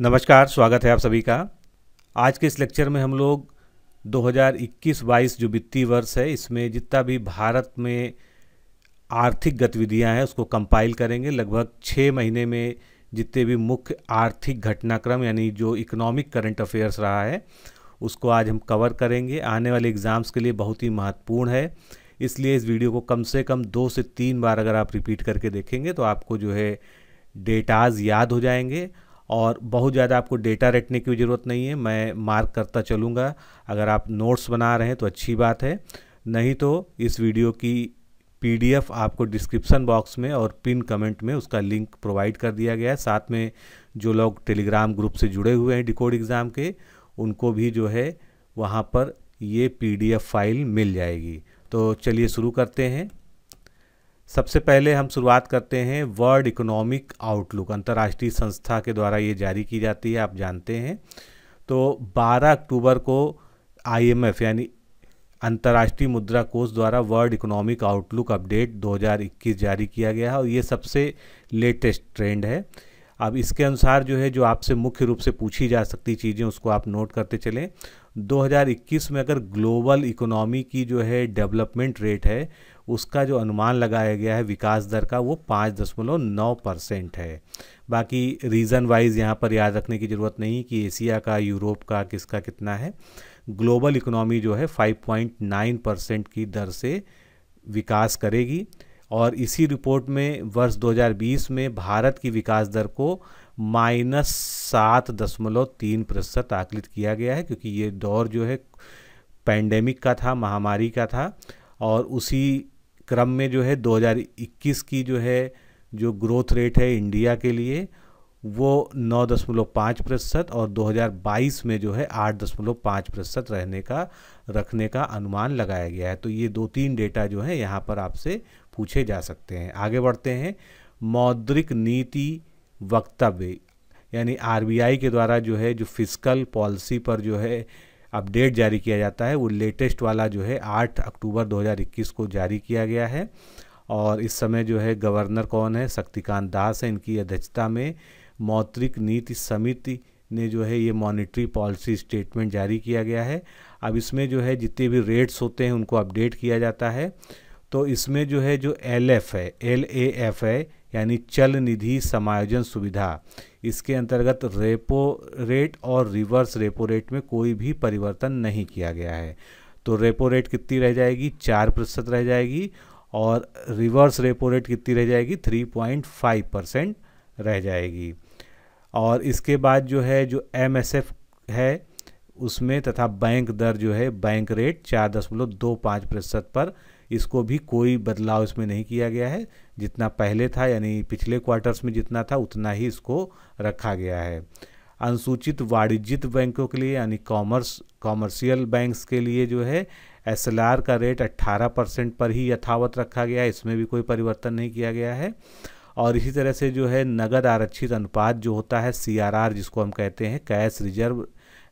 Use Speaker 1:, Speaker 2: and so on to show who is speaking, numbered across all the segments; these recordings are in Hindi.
Speaker 1: नमस्कार स्वागत है आप सभी का आज के इस लेक्चर में हम लोग 2021-22 जो वित्तीय वर्ष है इसमें जितना भी भारत में आर्थिक गतिविधियां हैं उसको कंपाइल करेंगे लगभग छः महीने में जितने भी मुख्य आर्थिक घटनाक्रम यानी जो इकोनॉमिक करंट अफेयर्स रहा है उसको आज हम कवर करेंगे आने वाले एग्ज़ाम्स के लिए बहुत ही महत्वपूर्ण है इसलिए इस वीडियो को कम से कम दो से तीन बार अगर आप रिपीट करके देखेंगे तो आपको जो है डेटाज याद हो जाएंगे और बहुत ज़्यादा आपको डेटा रटने की ज़रूरत नहीं है मैं मार्क करता चलूँगा अगर आप नोट्स बना रहे हैं तो अच्छी बात है नहीं तो इस वीडियो की पीडीएफ आपको डिस्क्रिप्शन बॉक्स में और पिन कमेंट में उसका लिंक प्रोवाइड कर दिया गया है साथ में जो लोग टेलीग्राम ग्रुप से जुड़े हुए हैं डिकोड एग्ज़ाम के उनको भी जो है वहाँ पर ये पीडीएफ फाइल मिल जाएगी तो चलिए शुरू करते हैं सबसे पहले हम शुरुआत करते हैं वर्ल्ड इकोनॉमिक आउटलुक अंतर्राष्ट्रीय संस्था के द्वारा ये जारी की जाती है आप जानते हैं तो 12 अक्टूबर को आईएमएफ यानी अंतर्राष्ट्रीय मुद्रा कोष द्वारा वर्ल्ड इकोनॉमिक आउटलुक अपडेट 2021 जारी किया गया है और ये सबसे लेटेस्ट ट्रेंड है अब इसके अनुसार जो है जो आपसे मुख्य रूप से पूछी जा सकती चीज़ें उसको आप नोट करते चलें 2021 में अगर ग्लोबल इकोनॉमी की जो है डेवलपमेंट रेट है उसका जो अनुमान लगाया गया है विकास दर का वो पाँच दशमलव नौ परसेंट है बाकी रीज़न वाइज यहाँ पर याद रखने की ज़रूरत नहीं कि एशिया का यूरोप का किसका कितना है ग्लोबल इकोनॉमी जो है 5.9 परसेंट की दर से विकास करेगी और इसी रिपोर्ट में वर्ष 2020 में भारत की विकास दर को माइनस सात दशमलव तीन प्रतिशत आकलित किया गया है क्योंकि ये दौर जो है पैंडेमिक का था महामारी का था और उसी क्रम में जो है 2021 की जो है जो ग्रोथ रेट है इंडिया के लिए वो नौ दशमलव पाँच प्रतिशत और 2022 में जो है आठ दशमलव पाँच प्रतिशत रहने का रखने का अनुमान लगाया गया है तो ये दो तीन डेटा जो है यहाँ पर आपसे पूछे जा सकते हैं आगे बढ़ते हैं मौद्रिक नीति वक्तव्य यानी आरबीआई के द्वारा जो है जो फिजिकल पॉलिसी पर जो है अपडेट जारी किया जाता है वो लेटेस्ट वाला जो है 8 अक्टूबर 2021 को जारी किया गया है और इस समय जो है गवर्नर कौन है शक्तिकांत दास है इनकी अध्यक्षता में मौद्रिक नीति समिति ने जो है ये मॉनिटरी पॉलिसी स्टेटमेंट जारी किया गया है अब इसमें जो है जितने भी रेट्स होते हैं उनको अपडेट किया जाता है तो इसमें जो है जो एल एफ है एल ए एफ है यानी चल निधि समायोजन सुविधा इसके अंतर्गत रेपो रेट और रिवर्स रेपो रेट में कोई भी परिवर्तन नहीं किया गया है तो रेपो रेट कितनी रह जाएगी चार प्रतिशत रह जाएगी और रिवर्स रेपो रेट कितनी रह जाएगी थ्री पॉइंट फाइव परसेंट रह जाएगी और इसके बाद जो है जो एम एस एफ है उसमें तथा बैंक दर जो है बैंक रेट चार दशमलव दो पाँच प्रतिशत पर इसको भी कोई बदलाव इसमें नहीं किया गया है जितना पहले था यानी पिछले क्वार्टर्स में जितना था उतना ही इसको रखा गया है अनुसूचित वाणिज्यिक बैंकों के लिए यानी कॉमर्स कॉमर्शियल बैंक्स के लिए जो है एस का रेट 18 परसेंट पर ही यथावत रखा गया है इसमें भी कोई परिवर्तन नहीं किया गया है और इसी तरह से जो है नगद आरक्षित अनुपात जो होता है सी जिसको हम कहते हैं कैश रिजर्व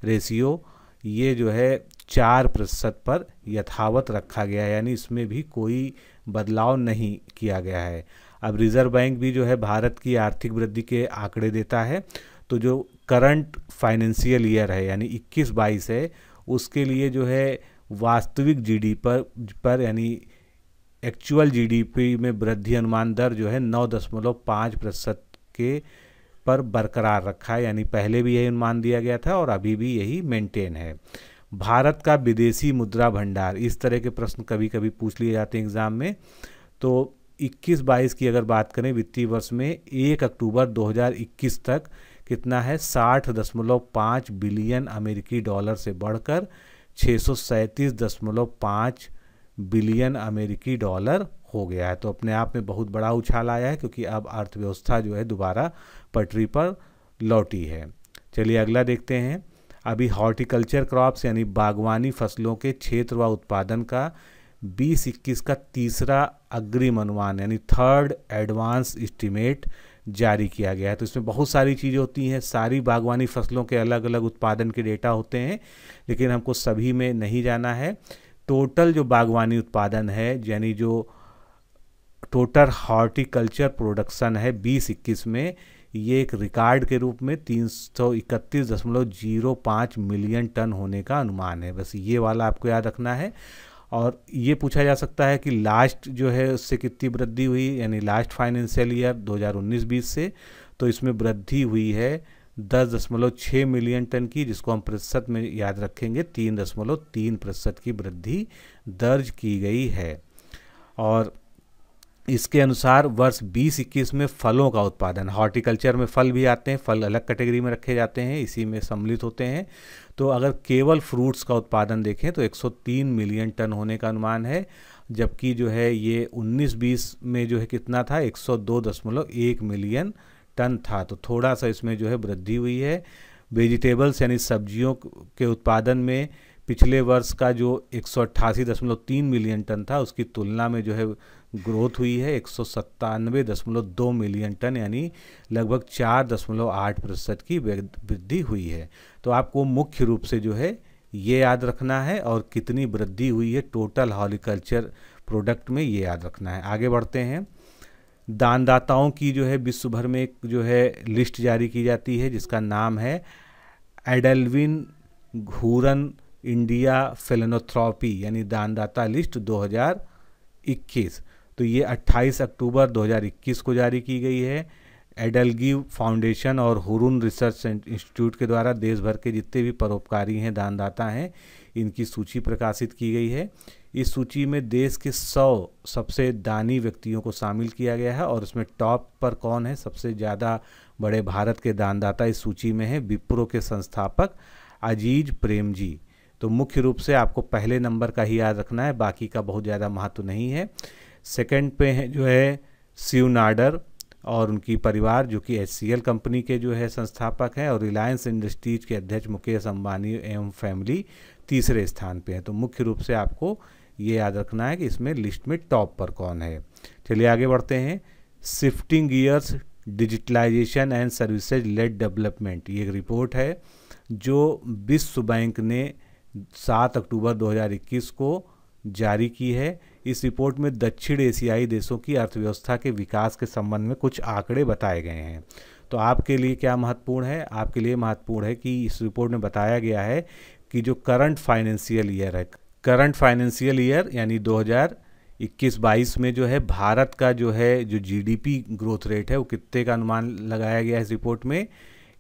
Speaker 1: रेशियो ये जो है चार प्रतिशत पर यथावत रखा गया है यानी इसमें भी कोई बदलाव नहीं किया गया है अब रिज़र्व बैंक भी जो है भारत की आर्थिक वृद्धि के आंकड़े देता है तो जो करंट फाइनेंशियल ईयर है यानी इक्कीस बाईस है उसके लिए जो है वास्तविक जी पर पर यानी एक्चुअल जीडीपी में वृद्धि अनुमान दर जो है नौ दशमलव पाँच प्रतिशत के पर बरकरार रखा है यानी पहले भी यही अनुमान दिया गया था और अभी भी यही मेंटेन है भारत का विदेशी मुद्रा भंडार इस तरह के प्रश्न कभी कभी पूछ लिए जाते हैं एग्ज़ाम में तो 21-22 की अगर बात करें वित्तीय वर्ष में 1 अक्टूबर 2021 तक कितना है साठ दशमलव पाँच बिलियन अमेरिकी डॉलर से बढ़कर छः सौ सैंतीस दशमलव पाँच बिलियन अमेरिकी डॉलर हो गया है तो अपने आप में बहुत बड़ा उछाल आया है क्योंकि अब अर्थव्यवस्था जो है दोबारा पटरी पर लौटी है चलिए अगला देखते हैं अभी हॉर्टिकल्चर क्रॉप्स यानी बागवानी फसलों के क्षेत्र व उत्पादन का बीस इक्कीस का तीसरा अग्रिम अनुमान यानी थर्ड एडवांस इस्टीमेट जारी किया गया है तो इसमें बहुत सारी चीज़ें होती हैं सारी बागवानी फसलों के अलग अलग उत्पादन के डेटा होते हैं लेकिन हमको सभी में नहीं जाना है टोटल जो बागवानी उत्पादन है यानी जो टोटल हॉर्टिकल्चर प्रोडक्शन है बीस इक्कीस में ये एक रिकॉर्ड के रूप में तीन सौ इकतीस दशमलव जीरो पाँच मिलियन टन होने का अनुमान है बस ये वाला आपको याद रखना है और ये पूछा जा सकता है कि लास्ट जो है उससे कितनी वृद्धि हुई यानी लास्ट फाइनेंशियल ईयर 2019-20 से तो इसमें वृद्धि हुई है दस दशमलव छः मिलियन टन की जिसको हम प्रतिशत में याद रखेंगे तीन दशमलव तीन प्रतिशत की वृद्धि दर्ज की गई है और इसके अनुसार वर्ष बीस इक्कीस में फलों का उत्पादन हॉर्टिकल्चर में फल भी आते हैं फल अलग कैटेगरी में रखे जाते हैं इसी में सम्मिलित होते हैं तो अगर केवल फ्रूट्स का उत्पादन देखें तो 103 मिलियन टन होने का अनुमान है जबकि जो है ये 19-20 में जो है कितना था 102.1 मिलियन टन था तो थोड़ा सा इसमें जो है वृद्धि हुई है वेजिटेबल्स यानी सब्जियों के उत्पादन में पिछले वर्ष का जो एक मिलियन टन था उसकी तुलना में जो है ग्रोथ हुई है एक दशमलव मिलियन टन यानी लगभग चार दशमलव आठ प्रतिशत की वृद्धि हुई है तो आपको मुख्य रूप से जो है ये याद रखना है और कितनी वृद्धि हुई है टोटल हॉलिकल्चर प्रोडक्ट में ये याद रखना है आगे बढ़ते हैं दानदाताओं की जो है विश्व भर में एक जो है लिस्ट जारी की जाती है जिसका नाम है एडलविन घूरन इंडिया फिलनोथ्रॉपी यानी दानदाता लिस्ट 2021 तो ये 28 अक्टूबर 2021 को जारी की गई है एडलगी फाउंडेशन और हुरून रिसर्च इंस्टीट्यूट के द्वारा देश भर के जितने भी परोपकारी हैं दानदाता हैं इनकी सूची प्रकाशित की गई है इस सूची में देश के सौ सबसे दानी व्यक्तियों को शामिल किया गया है और उसमें टॉप पर कौन है सबसे ज़्यादा बड़े भारत के दानदाता इस सूची में है विप्रो के संस्थापक अजीज प्रेम जी तो मुख्य रूप से आपको पहले नंबर का ही याद रखना है बाकी का बहुत ज़्यादा महत्व नहीं है सेकंड पे हैं जो है शिव नाडर और उनकी परिवार जो कि एच कंपनी के जो है संस्थापक हैं और रिलायंस इंडस्ट्रीज के अध्यक्ष मुकेश अंबानी एवं फैमिली तीसरे स्थान पे हैं तो मुख्य रूप से आपको ये याद रखना है कि इसमें लिस्ट में टॉप पर कौन है चलिए आगे बढ़ते हैं shifting years digitalization and services led development ये एक रिपोर्ट है जो विश्व बैंक ने 7 अक्टूबर 2021 को जारी की है इस रिपोर्ट में दक्षिण एशियाई देशों की अर्थव्यवस्था के विकास के संबंध में कुछ आंकड़े बताए गए हैं तो आपके लिए क्या महत्वपूर्ण है आपके लिए महत्वपूर्ण है कि इस रिपोर्ट में बताया गया है कि जो करंट फाइनेंशियल ईयर है करंट फाइनेंशियल ईयर यानी 2021-22 में जो है भारत का जो है जो जीडीपी ग्रोथ रेट है वो कितने का अनुमान लगाया गया है इस रिपोर्ट में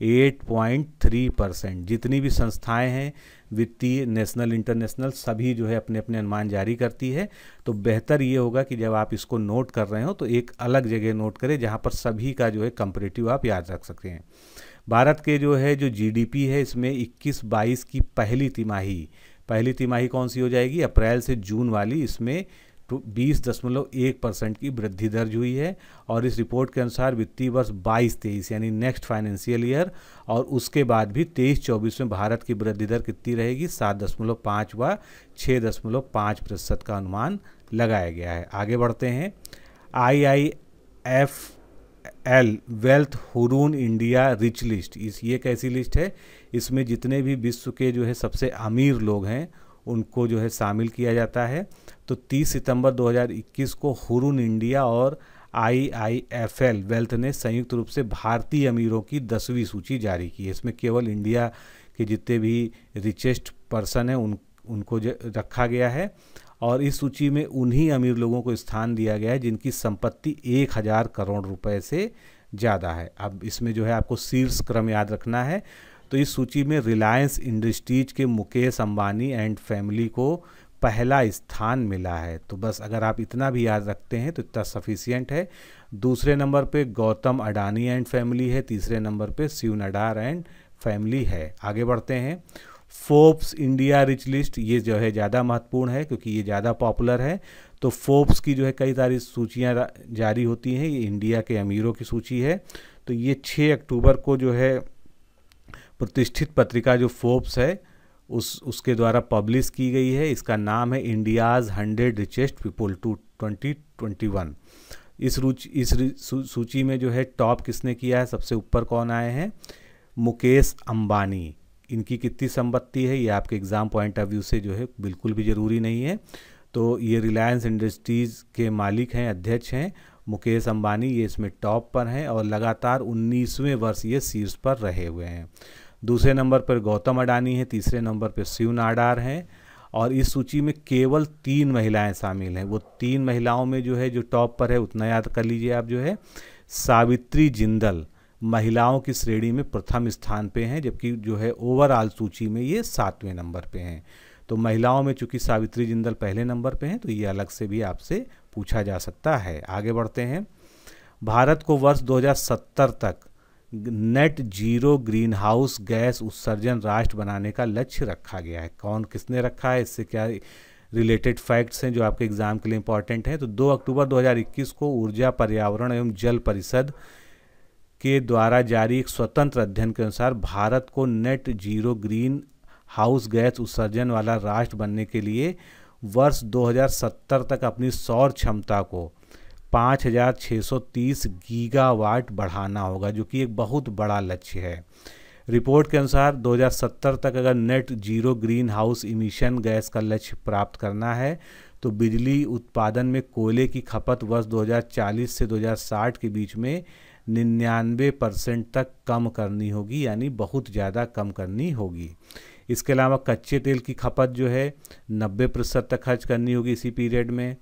Speaker 1: 8.3 परसेंट जितनी भी संस्थाएं हैं वित्तीय नेशनल इंटरनेशनल सभी जो है अपने अपने अनुमान जारी करती है तो बेहतर ये होगा कि जब आप इसको नोट कर रहे हो तो एक अलग जगह नोट करें जहाँ पर सभी का जो है कंपरेटिव आप याद रख सकते हैं भारत के जो है जो जी है इसमें इक्कीस बाईस की पहली तिमाही पहली तिमाही कौन सी हो जाएगी अप्रैल से जून वाली इसमें बीस दशमलव एक परसेंट की वृद्धि दर्ज हुई है और इस रिपोर्ट के अनुसार वित्तीय वर्ष बाईस तेईस यानी नेक्स्ट फाइनेंशियल ईयर और उसके बाद भी तेईस चौबीस में भारत की वृद्धि दर कितनी रहेगी सात दशमलव पाँच व छः दशमलव पाँच प्रतिशत का अनुमान लगाया गया है आगे बढ़ते हैं I I F L wealth Hurun India rich list इस ये कैसी लिस्ट है इसमें जितने भी विश्व के जो है सबसे अमीर लोग हैं उनको जो है शामिल किया जाता है तो 30 सितंबर 2021 को हुरुन इंडिया और आईआईएफएल वेल्थ ने संयुक्त रूप से भारतीय अमीरों की दसवीं सूची जारी की है इसमें केवल इंडिया के जितने भी रिचेस्ट पर्सन हैं उन उनको रखा गया है और इस सूची में उन्हीं अमीर लोगों को स्थान दिया गया है जिनकी संपत्ति एक हज़ार करोड़ रुपए से ज़्यादा है अब इसमें जो है आपको शीर्ष क्रम याद रखना है तो इस सूची में रिलायंस इंडस्ट्रीज के मुकेश अंबानी एंड फैमिली को पहला स्थान मिला है तो बस अगर आप इतना भी याद रखते हैं तो इतना सफिशियंट है दूसरे नंबर पे गौतम अडानी एंड फैमिली है तीसरे नंबर पे शिव नडार एंड फैमिली है आगे बढ़ते हैं फोप्स इंडिया रिच लिस्ट ये जो है ज़्यादा महत्वपूर्ण है क्योंकि ये ज़्यादा पॉपुलर है तो फोप्स की जो है कई सारी सूचियाँ जारी होती हैं ये इंडिया के अमीरों की सूची है तो ये 6 अक्टूबर को जो है प्रतिष्ठित पत्रिका जो फोर्ब्स है उस उसके द्वारा पब्लिश की गई है इसका नाम है India's hundred richest people two twenty twenty one इस रुचि इस सूची में जो है टॉप किसने किया है सबसे ऊपर कौन आए हैं मुकेश अंबानी इनकी कितनी संपत्ति है ये आपके एग्ज़ाम पॉइंट ऑफ व्यू से जो है बिल्कुल भी ज़रूरी नहीं है तो ये रिलायंस इंडस्ट्रीज़ के मालिक हैं अध्यक्ष हैं मुकेश अंबानी ये इसमें टॉप पर हैं और लगातार उन्नीसवें वर्ष ये शीर्ष पर रहे हुए हैं दूसरे नंबर पर गौतम अडानी हैं तीसरे नंबर पर शिव नाडार हैं और इस सूची में केवल तीन महिलाएं शामिल हैं वो तीन महिलाओं में जो है जो टॉप पर है उतना याद कर लीजिए आप जो है सावित्री जिंदल महिलाओं की श्रेणी में प्रथम स्थान पे हैं जबकि जो है ओवरऑल सूची में ये सातवें नंबर पे हैं तो महिलाओं में चूंकि सावित्री जिंदल पहले नंबर पे हैं तो ये अलग से भी आपसे पूछा जा सकता है आगे बढ़ते हैं भारत को वर्ष 2070 तक net zero green house gas उत्सर्जन राष्ट्र बनाने का लक्ष्य रखा गया है कौन किसने रखा है इससे क्या रिलेटेड फैक्ट्स हैं जो आपके एग्ज़ाम के लिए इंपॉर्टेंट हैं तो 2 अक्टूबर 2021 को ऊर्जा पर्यावरण एवं जल परिषद के द्वारा जारी एक स्वतंत्र अध्ययन के अनुसार भारत को net zero green house gas उत्सर्जन वाला राष्ट्र बनने के लिए वर्ष 2070 तक अपनी सौर क्षमता को 5,630 गीगावाट बढ़ाना होगा जो कि एक बहुत बड़ा लक्ष्य है रिपोर्ट के अनुसार 2070 तक अगर net zero green house emission gas का लक्ष्य प्राप्त करना है तो बिजली उत्पादन में कोयले की खपत वर्ष 2040 से 2060 के बीच में निन्यानवे परसेंट तक कम करनी होगी यानी बहुत ज़्यादा कम करनी होगी इसके अलावा कच्चे तेल की खपत जो है नब्बे प्रतिशत तक खर्च करनी होगी इसी पीरियड में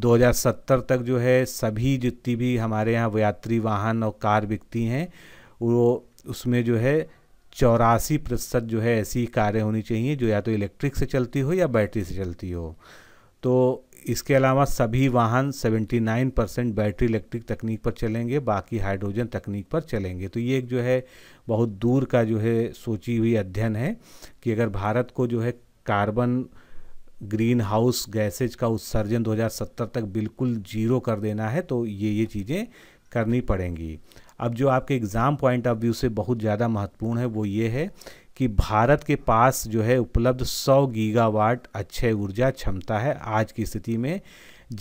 Speaker 1: 2070 तक जो है सभी जितनी भी हमारे यहाँ यात्री वाहन और कार बिकती हैं वो उसमें जो है चौरासी प्रतिशत जो है ऐसी कारें होनी चाहिए जो या तो इलेक्ट्रिक से चलती हो या बैटरी से चलती हो तो इसके अलावा सभी वाहन 79 परसेंट बैटरी इलेक्ट्रिक तकनीक पर चलेंगे बाकी हाइड्रोजन तकनीक पर चलेंगे तो ये एक जो है बहुत दूर का जो है सोची हुई अध्ययन है कि अगर भारत को जो है कार्बन ग्रीन हाउस गैसेज का उत्सर्जन 2070 तक बिल्कुल जीरो कर देना है तो ये ये चीज़ें करनी पड़ेंगी अब जो आपके एग्ज़ाम पॉइंट ऑफ व्यू से बहुत ज़्यादा महत्वपूर्ण है वो ये है कि भारत के पास जो है उपलब्ध 100 गीगावाट अच्छे ऊर्जा क्षमता है आज की स्थिति में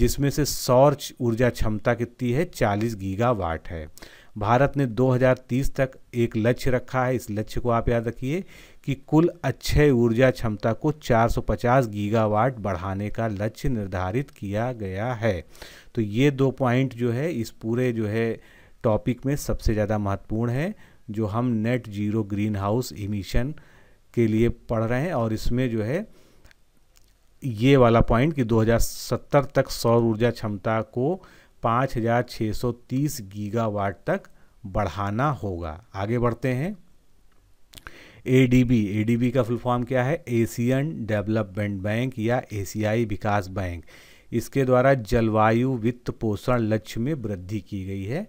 Speaker 1: जिसमें से सौर ऊर्जा क्षमता कितनी है 40 गीगावाट है भारत ने 2030 तक एक लक्ष्य रखा है इस लक्ष्य को आप याद रखिए कि कुल अक्षय ऊर्जा क्षमता को 450 गीगावाट बढ़ाने का लक्ष्य निर्धारित किया गया है तो ये दो पॉइंट जो है इस पूरे जो है टॉपिक में सबसे ज़्यादा महत्वपूर्ण है जो हम net zero green house emission के लिए पढ़ रहे हैं और इसमें जो है ये वाला पॉइंट कि 2070 तक सौर ऊर्जा क्षमता को 5630 गीगावाट तक बढ़ाना होगा आगे बढ़ते हैं डी बी का फुल फॉर्म क्या है एशियन डेवलपमेंट बैंक या एशियाई विकास बैंक इसके द्वारा जलवायु वित्त पोषण लक्ष्य में वृद्धि की गई है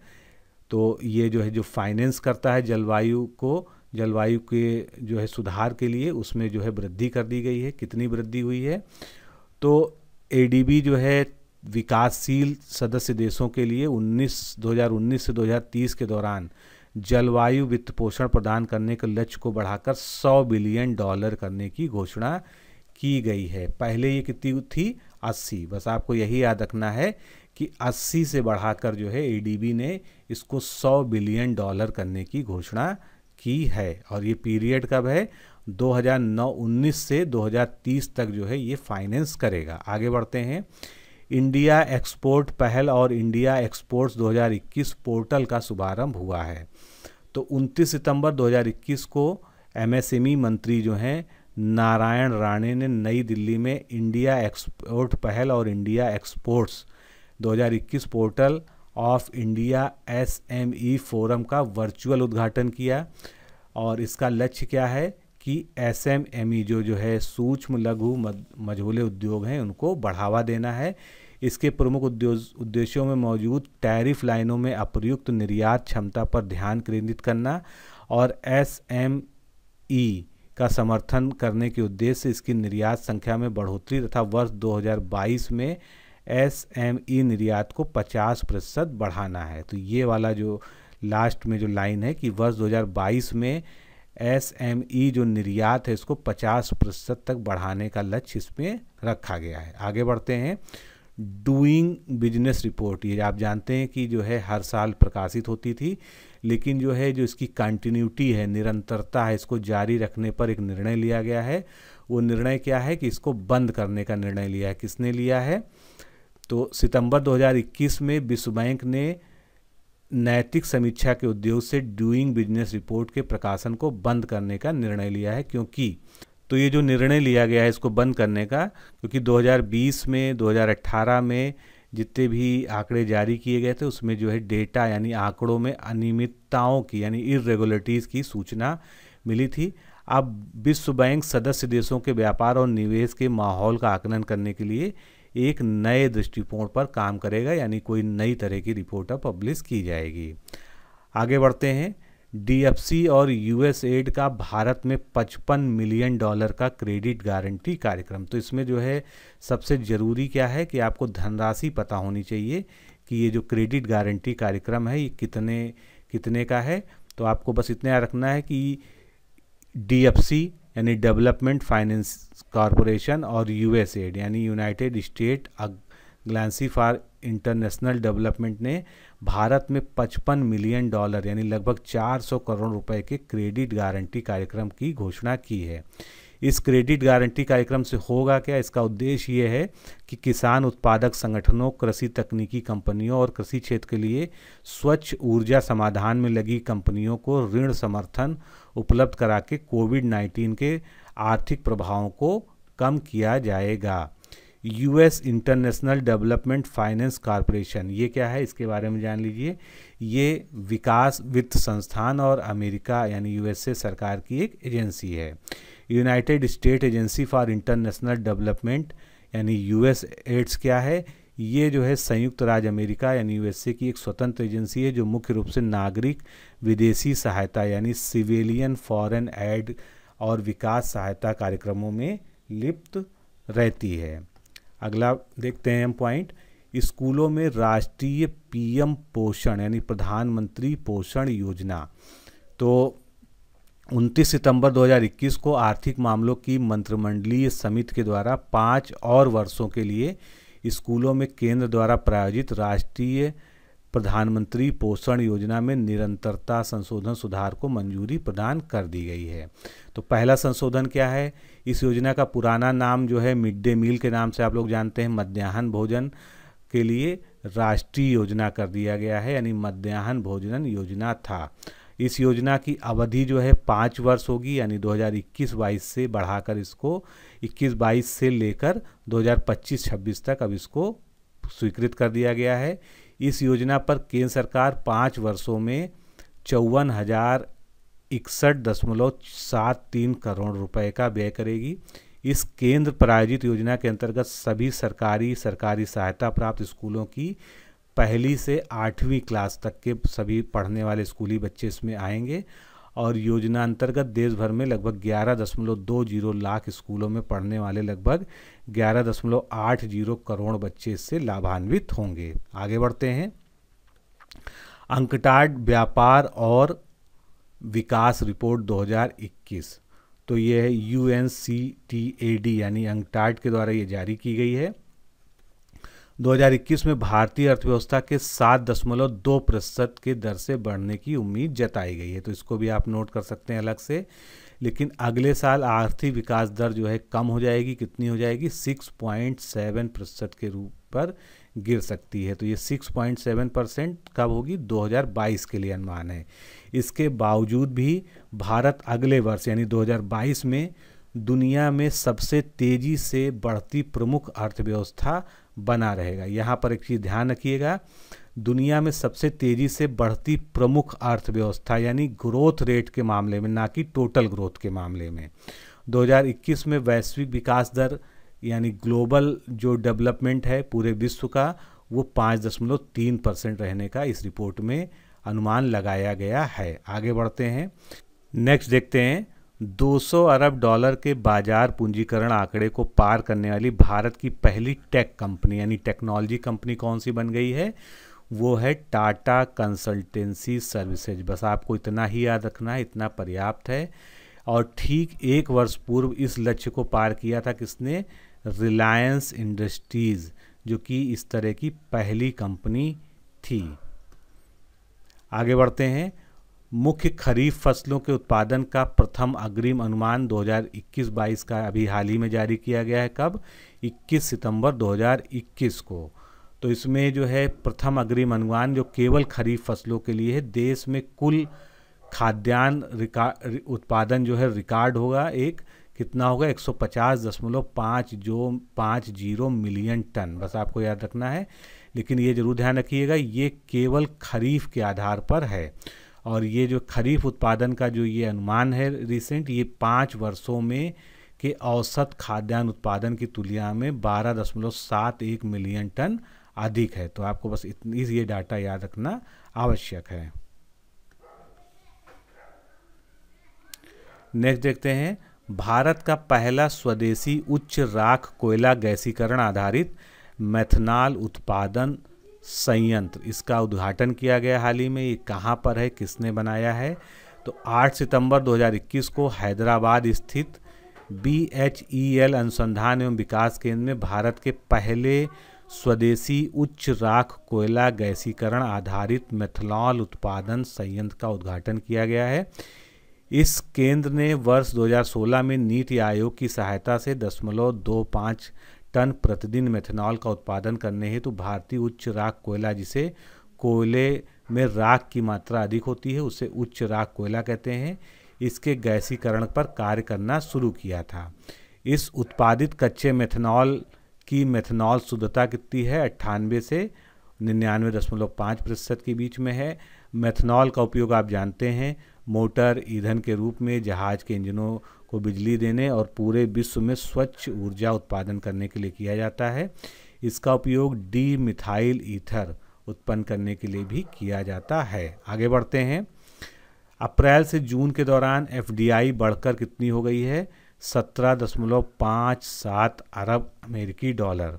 Speaker 1: तो ये जो है जो फाइनेंस करता है जलवायु को जलवायु के जो है सुधार के लिए उसमें जो है वृद्धि कर दी गई है कितनी वृद्धि हुई है तो बी जो है विकासशील सदस्य देशों के लिए 19 2019 से 2030 के दौरान जलवायु वित्त पोषण प्रदान करने के लक्ष्य को बढ़ाकर 100 बिलियन डॉलर करने की घोषणा की गई है पहले ये कितनी थी 80 बस आपको यही याद रखना है कि 80 से बढ़ाकर जो है एडीबी ने इसको 100 बिलियन डॉलर करने की घोषणा की है और ये पीरियड कब है 2009-19 से 2030 तक जो है ये फाइनेंस करेगा आगे बढ़ते हैं इंडिया एक्सपोर्ट पहल और इंडिया एक्सपोर्ट्स 2021 पोर्टल का शुभारंभ हुआ है तो 29 सितंबर 2021 को एमएसएमई e मंत्री जो हैं नारायण राणे ने नई दिल्ली में इंडिया एक्सपोर्ट पहल और India exports 2021 portal of India SME e forum का वर्चुअल उद्घाटन किया और इसका लक्ष्य क्या है कि एस एम एम ई जो जो है सूक्ष्म लघु मझोले उद्योग हैं उनको बढ़ावा देना है इसके प्रमुख उद्देश्यों में मौजूद टैरिफ लाइनों में अप्रयुक्त निर्यात क्षमता पर ध्यान केंद्रित करना और एस एम ई का समर्थन करने के उद्देश्य से इसकी निर्यात संख्या में बढ़ोतरी तथा वर्ष 2022 में एस एम ई निर्यात को 50 प्रतिशत बढ़ाना है तो ये वाला जो लास्ट में जो लाइन है कि वर्ष 2022 में एस एम ई जो निर्यात है इसको 50 प्रतिशत तक बढ़ाने का लक्ष्य इसमें रखा गया है आगे बढ़ते हैं डूइंग बिजनेस रिपोर्ट ये आप जानते हैं कि जो है हर साल प्रकाशित होती थी लेकिन जो है जो इसकी कंटिन्यूटी है निरंतरता है इसको जारी रखने पर एक निर्णय लिया गया है वो निर्णय क्या है कि इसको बंद करने का निर्णय लिया है किसने लिया है तो सितंबर 2021 में विश्व बैंक ने नैतिक समीक्षा के उद्योग से डूइंग बिजनेस रिपोर्ट के प्रकाशन को बंद करने का निर्णय लिया है क्योंकि तो ये जो निर्णय लिया गया है इसको बंद करने का क्योंकि 2020 में 2018 में जितने भी आंकड़े जारी किए गए थे उसमें जो है डेटा यानी आंकड़ों में अनियमितताओं की यानी इरेगुलरिटीज़ की सूचना मिली थी अब विश्व बैंक सदस्य देशों के व्यापार और निवेश के माहौल का आकलन करने के लिए एक नए दृष्टिकोण पर काम करेगा यानी कोई नई तरह की रिपोर्ट अब पब्लिश की जाएगी आगे बढ़ते हैं डीएफसी और एड का भारत में 55 मिलियन डॉलर का क्रेडिट गारंटी कार्यक्रम तो इसमें जो है सबसे ज़रूरी क्या है कि आपको धनराशि पता होनी चाहिए कि ये जो क्रेडिट गारंटी कार्यक्रम है ये कितने कितने का है तो आपको बस इतना रखना है कि डीएफसी यानी डेवलपमेंट फाइनेंस कॉरपोरेशन और यूएसएड यानी United State agency for international development ने भारत में 55 मिलियन डॉलर यानी लगभग 400 करोड़ रुपए के क्रेडिट गारंटी कार्यक्रम की घोषणा की है इस क्रेडिट गारंटी कार्यक्रम से होगा क्या इसका उद्देश्य ये है कि किसान उत्पादक संगठनों कृषि तकनीकी कंपनियों और कृषि क्षेत्र के लिए स्वच्छ ऊर्जा समाधान में लगी कंपनियों को ऋण समर्थन उपलब्ध करा के कोविड नाइन्टीन के आर्थिक प्रभावों को कम किया जाएगा US international development finance corporation ये क्या है इसके बारे में जान लीजिए ये विकास वित्त संस्थान और अमेरिका यानी यूएसए सरकार की एक एजेंसी है United State agency for international development यानी यूएस एड्स क्या है ये जो है संयुक्त राज्य अमेरिका यानी यूएसए की एक स्वतंत्र एजेंसी है जो मुख्य रूप से नागरिक विदेशी सहायता यानी सिविलियन फॉरेन एड और विकास सहायता कार्यक्रमों में लिप्त रहती है अगला देखते हैं हम पॉइंट स्कूलों में राष्ट्रीय पीएम पोषण यानी प्रधानमंत्री पोषण योजना तो 29 सितंबर 2021 को आर्थिक मामलों की मंत्रिमंडलीय समिति के द्वारा पाँच और वर्षों के लिए स्कूलों में केंद्र द्वारा प्रायोजित राष्ट्रीय प्रधानमंत्री पोषण योजना में निरंतरता संशोधन सुधार को मंजूरी प्रदान कर दी गई है तो पहला संशोधन क्या है इस योजना का पुराना नाम जो है मिड डे मील के नाम से आप लोग जानते हैं मध्याह्न भोजन के लिए राष्ट्रीय योजना कर दिया गया है यानी मध्याह्न भोजन योजना था इस योजना की अवधि जो है पाँच वर्ष होगी यानी 2021-22 से बढ़ाकर इसको 21-22 से लेकर 2025-26 तक अब इसको स्वीकृत कर दिया गया है इस योजना पर केंद्र सरकार पाँच वर्षों में चौवन हज़ार इकसठ दशमलव सात तीन करोड़ रुपए का व्यय करेगी इस केंद्र प्रायोजित योजना के अंतर्गत सभी सरकारी सरकारी सहायता प्राप्त स्कूलों की पहली से आठवीं क्लास तक के सभी पढ़ने वाले स्कूली बच्चे इसमें आएंगे और योजना अंतर्गत देश भर में लगभग ग्यारह दशमलव दो जीरो लाख स्कूलों में पढ़ने वाले लगभग ग्यारह दशमलव आठ जीरो करोड़ बच्चे इससे लाभान्वित होंगे आगे बढ़ते हैं अंकटाट व्यापार और विकास रिपोर्ट 2021 तो यह है U N C T A D यानी अंगटाट के द्वारा ये जारी की गई है 2021 में भारतीय अर्थव्यवस्था के सात दशमलव दो प्रतिशत के दर से बढ़ने की उम्मीद जताई गई है तो इसको भी आप नोट कर सकते हैं अलग से लेकिन अगले साल आर्थिक विकास दर जो है कम हो जाएगी कितनी हो जाएगी 6.7 प्रतिशत के रूप पर गिर सकती है तो ये 6.7 परसेंट कब होगी 2022 के लिए अनुमान है इसके बावजूद भी भारत अगले वर्ष यानी 2022 में दुनिया में सबसे तेज़ी से बढ़ती प्रमुख अर्थव्यवस्था बना रहेगा यहाँ पर एक चीज़ ध्यान रखिएगा दुनिया में सबसे तेज़ी से बढ़ती प्रमुख अर्थव्यवस्था यानी ग्रोथ रेट के मामले में ना कि टोटल ग्रोथ के मामले में 2021 में वैश्विक विकास दर यानी ग्लोबल जो डेवलपमेंट है पूरे विश्व का वो पाँच दशमलव तीन परसेंट रहने का इस रिपोर्ट में अनुमान लगाया गया है आगे बढ़ते हैं नेक्स्ट देखते हैं 200 अरब डॉलर के बाजार पूंजीकरण आंकड़े को पार करने वाली भारत की पहली टेक कंपनी यानी टेक्नोलॉजी कंपनी कौन सी बन गई है वो है टाटा कंसल्टेंसी सर्विसेज बस आपको इतना ही याद रखना है इतना पर्याप्त है और ठीक एक वर्ष पूर्व इस लक्ष्य को पार किया था किसने रिलायंस इंडस्ट्रीज़ जो कि इस तरह की पहली कंपनी थी आगे बढ़ते हैं मुख्य खरीफ फसलों के उत्पादन का प्रथम अग्रिम अनुमान 2021-22 का अभी हाल ही में जारी किया गया है कब 21 सितंबर 2021 को तो इसमें जो है प्रथम अग्रिम अनुमान जो केवल खरीफ फसलों के लिए है देश में कुल खाद्यान्न उत्पादन जो है रिकॉर्ड होगा एक कितना होगा एक सौ पचास दशमलव पाँच जो पाँच जीरो मिलियन टन बस आपको याद रखना है लेकिन ये जरूर ध्यान रखिएगा ये केवल खरीफ के आधार पर है और ये जो खरीफ उत्पादन का जो ये अनुमान है रिसेंट ये पाँच वर्षों में के औसत खाद्यान्न उत्पादन की तुलना में बारह दशमलव सात एक मिलियन टन अधिक है तो आपको बस इतनी ये डाटा याद रखना आवश्यक है नेक्स्ट देखते हैं भारत का पहला स्वदेशी उच्च राख कोयला गैसीकरण आधारित मेथनॉल उत्पादन संयंत्र इसका उद्घाटन किया गया हाल ही में ये कहाँ पर है किसने बनाया है तो 8 सितंबर 2021 को हैदराबाद स्थित बी एच ई एल अनुसंधान एवं विकास केंद्र में भारत के पहले स्वदेशी उच्च राख कोयला गैसीकरण आधारित मेथनॉल उत्पादन संयंत्र का उद्घाटन किया गया है इस केंद्र ने वर्ष 2016 में नीति आयोग की सहायता से दशमलव दो पाँच टन प्रतिदिन मेथेनॉल का उत्पादन करने हेतु तो भारतीय उच्च राख कोयला जिसे कोयले में राख की मात्रा अधिक होती है उसे उच्च राख कोयला कहते हैं इसके गैसीकरण पर कार्य करना शुरू किया था इस उत्पादित कच्चे मेथेनॉल की मेथेनॉल शुद्धता कितनी है अट्ठानवे से निन्यानवे दशमलव पाँच प्रतिशत के बीच में है मेथेनॉल का उपयोग आप जानते हैं मोटर ईंधन के रूप में जहाज के इंजनों को बिजली देने और पूरे विश्व में स्वच्छ ऊर्जा उत्पादन करने के लिए किया जाता है इसका उपयोग डी मिथाइल ईथर उत्पन्न करने के लिए भी किया जाता है आगे बढ़ते हैं अप्रैल से जून के दौरान एफ बढ़कर कितनी हो गई है सत्रह दशमलव पाँच सात अरब अमेरिकी डॉलर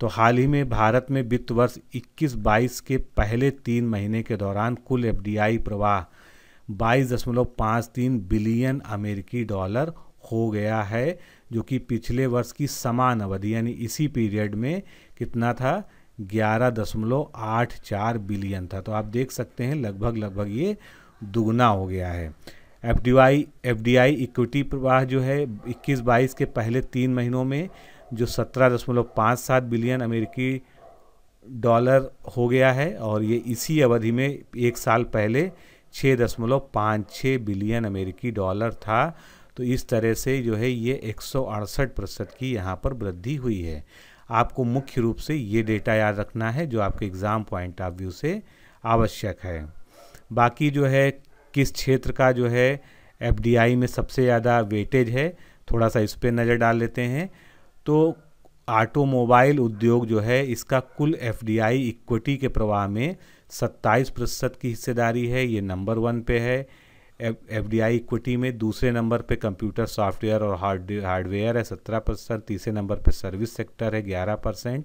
Speaker 1: तो हाल ही में भारत में वित्त वर्ष 21-22 के पहले तीन महीने के दौरान कुल एफ प्रवाह बाईस दशमलव पाँच तीन बिलियन अमेरिकी डॉलर हो गया है जो कि पिछले वर्ष की समान अवधि यानी इसी पीरियड में कितना था ग्यारह दशमलव आठ चार बिलियन था तो आप देख सकते हैं लगभग लगभग ये दुगना हो गया है F D I F D I equity प्रवाह जो है इक्कीस बाईस के पहले तीन महीनों में जो सत्रह दशमलव पाँच सात बिलियन अमेरिकी डॉलर हो गया है और ये इसी अवधि में एक साल पहले छः दशमलव पाँच छः बिलियन अमेरिकी डॉलर था तो इस तरह से जो है ये एक प्रतिशत की यहाँ पर वृद्धि हुई है आपको मुख्य रूप से ये डेटा याद रखना है जो आपके एग्ज़ाम पॉइंट ऑफ व्यू से आवश्यक है बाकी जो है किस क्षेत्र का जो है एफ में सबसे ज़्यादा वेटेज है थोड़ा सा इस पर नज़र डाल लेते हैं तो ऑटोमोबाइल उद्योग जो है इसका कुल एफ इक्विटी के प्रवाह में सत्ताईस प्रतिशत की हिस्सेदारी है ये नंबर वन पे है एफ डी आई इक्विटी में दूसरे नंबर पे कंप्यूटर सॉफ्टवेयर और हार्ड हार्डवेयर है सत्रह परसेंट तीसरे नंबर पे सर्विस सेक्टर है ग्यारह परसेंट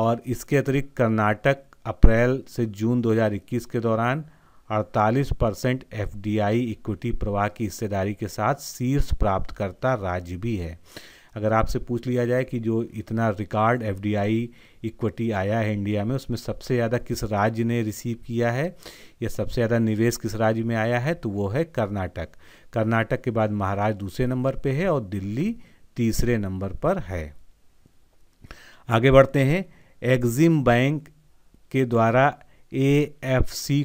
Speaker 1: और इसके अतिरिक्त कर्नाटक अप्रैल से जून 2021 के दौरान 48 परसेंट एफ इक्विटी प्रवाह की हिस्सेदारी के साथ शीर्ष प्राप्तकर्ता राज्य भी है अगर आपसे पूछ लिया जाए कि जो इतना रिकॉर्ड एफ इक्विटी आया है इंडिया में उसमें सबसे ज़्यादा किस राज्य ने रिसीव किया है या सबसे ज़्यादा निवेश किस राज्य में आया है तो वो है कर्नाटक कर्नाटक के बाद महाराष्ट्र दूसरे नंबर पे है और दिल्ली तीसरे नंबर पर है आगे बढ़ते हैं एग्जिम बैंक के द्वारा ए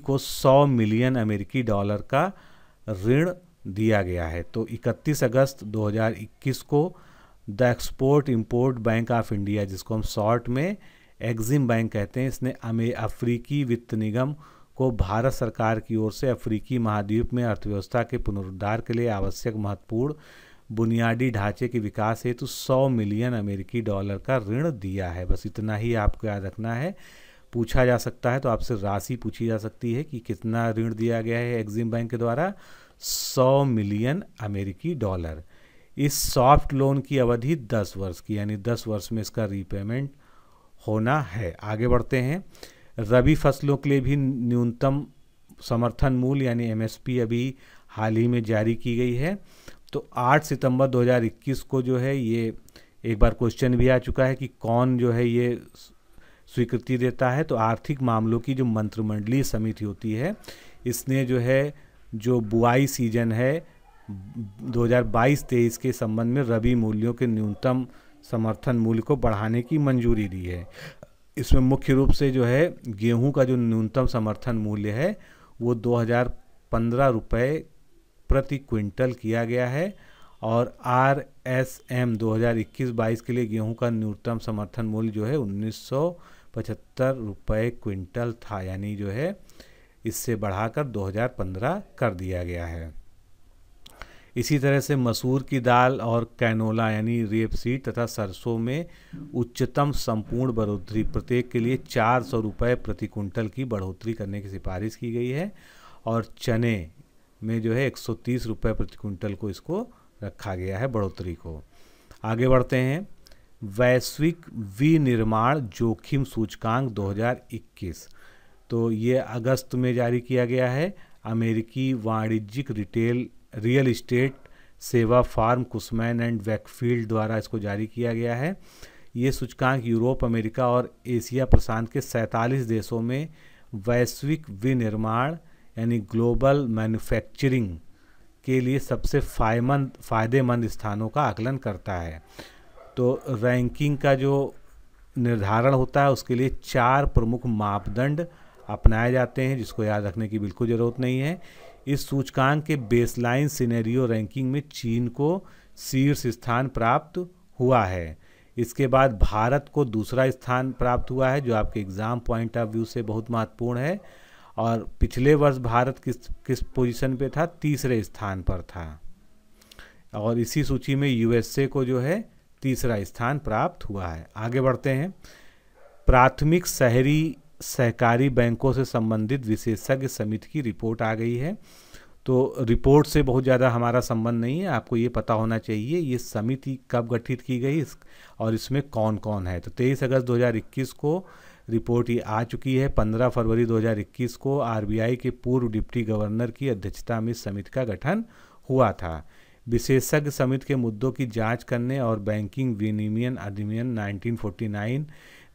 Speaker 1: को 100 मिलियन अमेरिकी डॉलर का ऋण दिया गया है तो 31 अगस्त 2021 को the export import bank of India जिसको हम शॉर्ट में एग्जिम बैंक कहते हैं इसने अफ्रीकी वित्त निगम को भारत सरकार की ओर से अफ्रीकी महाद्वीप में अर्थव्यवस्था के पुनरुद्धार के लिए आवश्यक महत्वपूर्ण बुनियादी ढांचे के विकास हेतु सौ मिलियन अमेरिकी डॉलर का ऋण दिया है बस इतना ही आपको याद रखना है पूछा जा सकता है तो आपसे राशि पूछी जा सकती है कि कितना ऋण दिया गया है एग्जिम बैंक के द्वारा सौ मिलियन अमेरिकी डॉलर इस सॉफ्ट लोन की अवधि दस वर्ष की यानी दस वर्ष में इसका रीपेमेंट होना है आगे बढ़ते हैं रबी फसलों के लिए भी न्यूनतम समर्थन मूल्य यानी एमएसपी अभी हाल ही में जारी की गई है तो 8 सितंबर 2021 को जो है ये एक बार क्वेश्चन भी आ चुका है कि कौन जो है ये स्वीकृति देता है तो आर्थिक मामलों की जो मंत्रिमंडलीय समिति होती है इसने जो है जो बुआई सीजन है 2022-23 के संबंध में रबी मूल्यों के न्यूनतम समर्थन मूल्य को बढ़ाने की मंजूरी दी है इसमें मुख्य रूप से जो है गेहूं का जो न्यूनतम समर्थन मूल्य है वो दो हज़ार पंद्रह रुपये प्रति क्विंटल किया गया है और आर एस एम दो हज़ार इक्कीस बाईस के लिए गेहूं का न्यूनतम समर्थन मूल्य जो है उन्नीस सौ पचहत्तर रुपये क्विंटल था यानी जो है इससे बढ़ाकर 2015 कर दिया गया है इसी तरह से मसूर की दाल और कैनोला यानी रेप सीड तथा सरसों में उच्चतम संपूर्ण बढ़ोतरी प्रत्येक के लिए चार सौ रुपये प्रति कुंटल की बढ़ोतरी करने की सिफारिश की गई है और चने में जो है एक सौ तीस रुपये प्रति कुंटल को इसको रखा गया है बढ़ोतरी को आगे बढ़ते हैं वैश्विक विनिर्माण जोखिम सूचकांक 2021 तो ये अगस्त में जारी किया गया है अमेरिकी वाणिज्यिक रिटेल रियल इस्टेट सेवा फार्म कुसमैन एंड वैकफील्ड द्वारा इसको जारी किया गया है ये सूचकांक यूरोप अमेरिका और एशिया प्रशांत के सैंतालीस देशों में वैश्विक विनिर्माण यानी ग्लोबल मैन्युफैक्चरिंग के लिए सबसे फायमंद फ़ायदेमंद स्थानों का आकलन करता है तो रैंकिंग का जो निर्धारण होता है उसके लिए चार प्रमुख मापदंड अपनाए जाते हैं जिसको याद रखने की बिल्कुल ज़रूरत नहीं है इस सूचकांक के बेसलाइन सिनेरियो रैंकिंग में चीन को शीर्ष स्थान प्राप्त हुआ है इसके बाद भारत को दूसरा स्थान प्राप्त हुआ है जो आपके एग्ज़ाम पॉइंट ऑफ व्यू से बहुत महत्वपूर्ण है और पिछले वर्ष भारत किस किस पोजीशन पे था तीसरे स्थान पर था और इसी सूची में यूएसए को जो है तीसरा स्थान प्राप्त हुआ है आगे बढ़ते हैं प्राथमिक शहरी सहकारी बैंकों से संबंधित विशेषज्ञ समिति की रिपोर्ट आ गई है तो रिपोर्ट से बहुत ज़्यादा हमारा संबंध नहीं है आपको ये पता होना चाहिए ये समिति कब गठित की गई इस और इसमें कौन कौन है तो तेईस अगस्त 2021 को रिपोर्ट ये आ चुकी है 15 फरवरी 2021 को आरबीआई के पूर्व डिप्टी गवर्नर की अध्यक्षता में समिति का गठन हुआ था विशेषज्ञ समिति के मुद्दों की जांच करने और बैंकिंग विनियमन अधिनियम 1949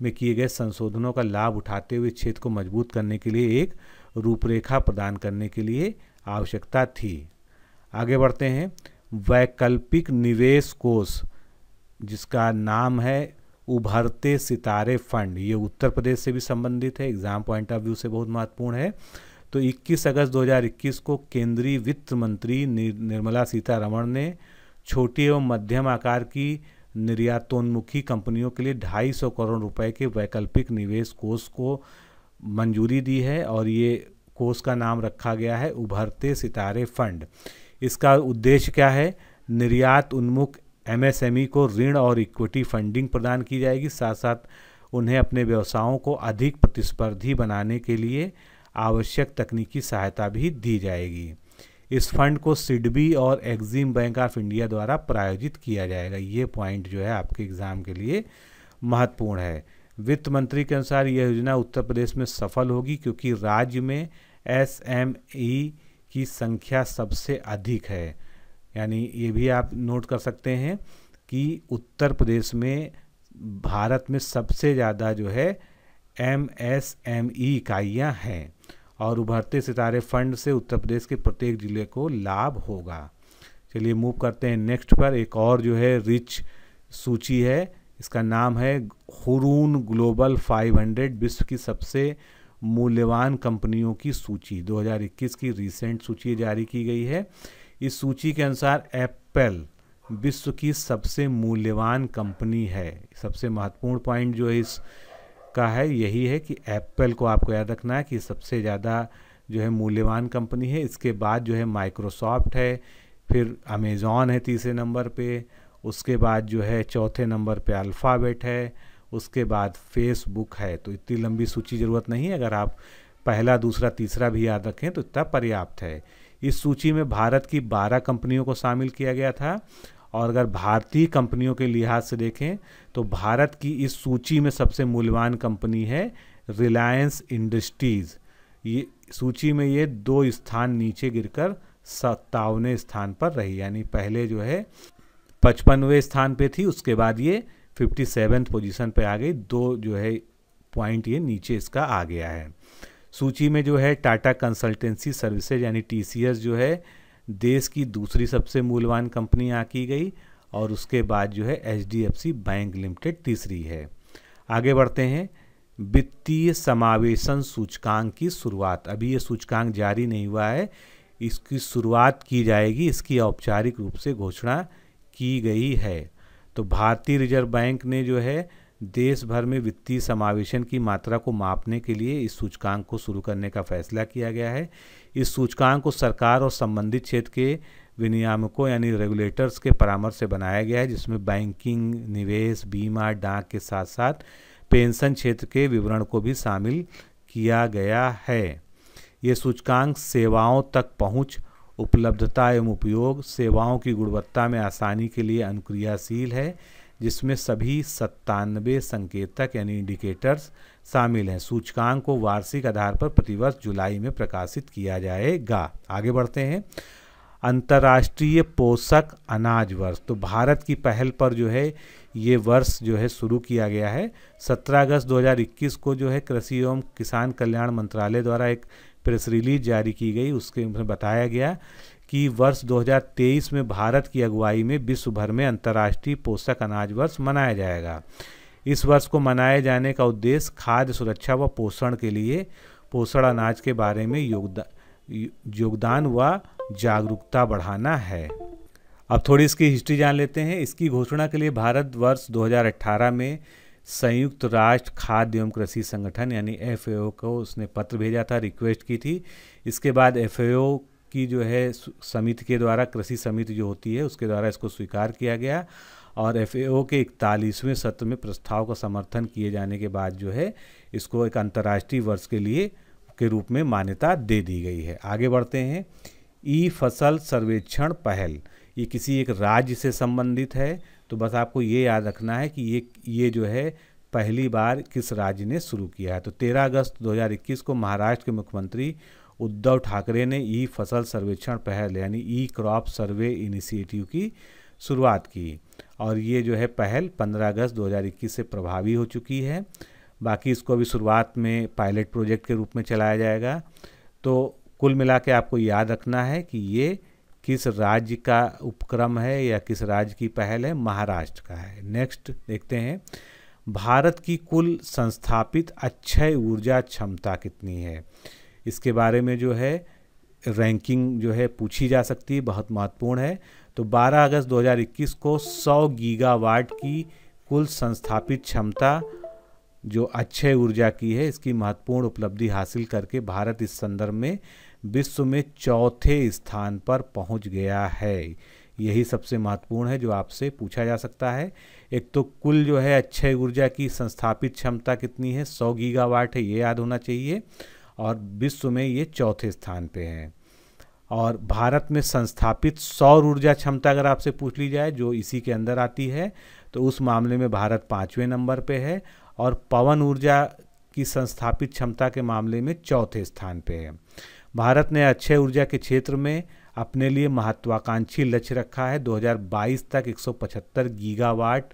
Speaker 1: में किए गए संशोधनों का लाभ उठाते हुए क्षेत्र को मजबूत करने के लिए एक रूपरेखा प्रदान करने के लिए आवश्यकता थी आगे बढ़ते हैं वैकल्पिक निवेश कोष जिसका नाम है उभरते सितारे फंड ये उत्तर प्रदेश से भी संबंधित है एग्जाम पॉइंट ऑफ व्यू से बहुत महत्वपूर्ण है तो 21 अगस्त 2021 को केंद्रीय वित्त मंत्री निर्मला सीतारमण ने छोटी एवं मध्यम आकार की निर्यातोन्मुखी कंपनियों के लिए 250 करोड़ रुपए के वैकल्पिक निवेश कोष को मंजूरी दी है और ये कोष का नाम रखा गया है उभरते सितारे फंड इसका उद्देश्य क्या है निर्यात उन्मुख एमएसएमई को ऋण और इक्विटी फंडिंग प्रदान की जाएगी साथ साथ उन्हें अपने व्यवसायों को अधिक प्रतिस्पर्धी बनाने के लिए आवश्यक तकनीकी सहायता भी दी जाएगी इस फंड को सिडबी और एग्जिम बैंक ऑफ इंडिया द्वारा प्रायोजित किया जाएगा ये पॉइंट जो है आपके एग्ज़ाम के लिए महत्वपूर्ण है वित्त मंत्री के अनुसार यह योजना उत्तर प्रदेश में सफल होगी क्योंकि राज्य में एस एम ई की संख्या सबसे अधिक है यानी ये भी आप नोट कर सकते हैं कि उत्तर प्रदेश में भारत में सबसे ज़्यादा जो है एम एस एम ई इकाइयाँ हैं और उभरते सितारे फंड से उत्तर प्रदेश के प्रत्येक जिले को लाभ होगा चलिए मूव करते हैं नेक्स्ट पर एक और जो है रिच सूची है इसका नाम है हुरून ग्लोबल 500 विश्व की सबसे मूल्यवान कंपनियों की सूची 2021 की रीसेंट सूची जारी की गई है इस सूची के अनुसार एप्पल विश्व की सबसे मूल्यवान कंपनी है सबसे महत्वपूर्ण पॉइंट जो है इस का है यही है कि एप्पल को आपको याद रखना है कि सबसे ज़्यादा जो है मूल्यवान कंपनी है इसके बाद जो है माइक्रोसॉफ्ट है फिर अमेज़ॉन है तीसरे नंबर पे उसके बाद जो है चौथे नंबर पे अल्फ़ाबेट है उसके बाद फेसबुक है तो इतनी लंबी सूची ज़रूरत नहीं है अगर आप पहला दूसरा तीसरा भी याद रखें तो इतना पर्याप्त है इस सूची में भारत की 12 कंपनियों को शामिल किया गया था और अगर भारतीय कंपनियों के लिहाज से देखें तो भारत की इस सूची में सबसे मूल्यवान कंपनी है रिलायंस इंडस्ट्रीज़ ये सूची में ये दो स्थान नीचे गिरकर सत्तावनवें स्थान पर रही यानी पहले जो है पचपनवें स्थान पे थी उसके बाद ये फिफ्टी सेवन्थ पोजिशन पर आ गई दो जो है पॉइंट ये नीचे इसका आ गया है सूची में जो है टाटा कंसल्टेंसी सर्विसेज यानी टी जो है देश की दूसरी सबसे मूल्यवान कंपनी की गई और उसके बाद जो है एच बैंक लिमिटेड तीसरी है आगे बढ़ते हैं वित्तीय समावेशन सूचकांक की शुरुआत अभी ये सूचकांक जारी नहीं हुआ है इसकी शुरुआत की जाएगी इसकी औपचारिक रूप से घोषणा की गई है तो भारतीय रिजर्व बैंक ने जो है देश भर में वित्तीय समावेशन की मात्रा को मापने के लिए इस सूचकांक को शुरू करने का फैसला किया गया है इस सूचकांक को सरकार और संबंधित क्षेत्र के विनियामकों यानी रेगुलेटर्स के परामर्श से बनाया गया है जिसमें बैंकिंग निवेश बीमा डाक के साथ साथ पेंशन क्षेत्र के विवरण को भी शामिल किया गया है ये सूचकांक सेवाओं तक पहुँच उपलब्धता एवं उपयोग सेवाओं की गुणवत्ता में आसानी के लिए अनुक्रियाशील है जिसमें सभी सत्तानवे संकेतक यानी इंडिकेटर्स शामिल हैं सूचकांक को वार्षिक आधार पर प्रतिवर्ष जुलाई में प्रकाशित किया जाएगा आगे बढ़ते हैं अंतर्राष्ट्रीय पोषक अनाज वर्ष तो भारत की पहल पर जो है ये वर्ष जो है शुरू किया गया है 17 अगस्त 2021 को जो है कृषि एवं किसान कल्याण मंत्रालय द्वारा एक प्रेस रिलीज जारी की गई उसके बताया गया कि वर्ष 2023 में भारत की अगुवाई में विश्व भर में अंतर्राष्ट्रीय पोषक अनाज वर्ष मनाया जाएगा इस वर्ष को मनाए जाने का उद्देश्य खाद्य सुरक्षा व पोषण के लिए पोषण अनाज के बारे में योगदा योगदान व जागरूकता बढ़ाना है अब थोड़ी इसकी हिस्ट्री जान लेते हैं इसकी घोषणा के लिए भारत वर्ष 2018 में संयुक्त राष्ट्र खाद्य एवं कृषि संगठन यानी एफ को उसने पत्र भेजा था रिक्वेस्ट की थी इसके बाद एफ की जो है समिति के द्वारा कृषि समिति जो होती है उसके द्वारा इसको स्वीकार किया गया और एफ के इकतालीसवें सत्र में प्रस्ताव का समर्थन किए जाने के बाद जो है इसको एक अंतर्राष्ट्रीय वर्ष के लिए के रूप में मान्यता दे दी गई है आगे बढ़ते हैं ई फसल सर्वेक्षण पहल ये किसी एक राज्य से संबंधित है तो बस आपको ये याद रखना है कि ये ये जो है पहली बार किस राज्य ने शुरू किया है तो 13 अगस्त 2021 को महाराष्ट्र के मुख्यमंत्री उद्धव ठाकरे ने ई फसल सर्वेक्षण पहल यानी ई क्रॉप सर्वे इनिशिएटिव की शुरुआत की और ये जो है पहल 15 अगस्त 2021 से प्रभावी हो चुकी है बाकी इसको अभी शुरुआत में पायलट प्रोजेक्ट के रूप में चलाया जाएगा तो कुल मिला के आपको याद रखना है कि ये किस राज्य का उपक्रम है या किस राज्य की पहल है महाराष्ट्र का है नेक्स्ट देखते हैं भारत की कुल संस्थापित अक्षय ऊर्जा क्षमता कितनी है इसके बारे में जो है रैंकिंग जो है पूछी जा सकती है बहुत महत्वपूर्ण है तो 12 अगस्त 2021 को 100 गीगावाट की कुल संस्थापित क्षमता जो अक्षय ऊर्जा की है इसकी महत्वपूर्ण उपलब्धि हासिल करके भारत इस संदर्भ में विश्व में चौथे स्थान पर पहुंच गया है यही सबसे महत्वपूर्ण है जो आपसे पूछा जा सकता है एक तो कुल जो है अक्षय ऊर्जा की संस्थापित क्षमता कितनी है 100 गीगावाट है ये याद होना चाहिए और विश्व में ये चौथे स्थान पे हैं और भारत में संस्थापित सौर ऊर्जा क्षमता अगर आपसे पूछ ली जाए जो इसी के अंदर आती है तो उस मामले में भारत पाँचवें नंबर पे है और पवन ऊर्जा की संस्थापित क्षमता के मामले में चौथे स्थान पे है भारत ने अच्छे ऊर्जा के क्षेत्र में अपने लिए महत्वाकांक्षी लक्ष्य रखा है 2022 तक 175 गीगावाट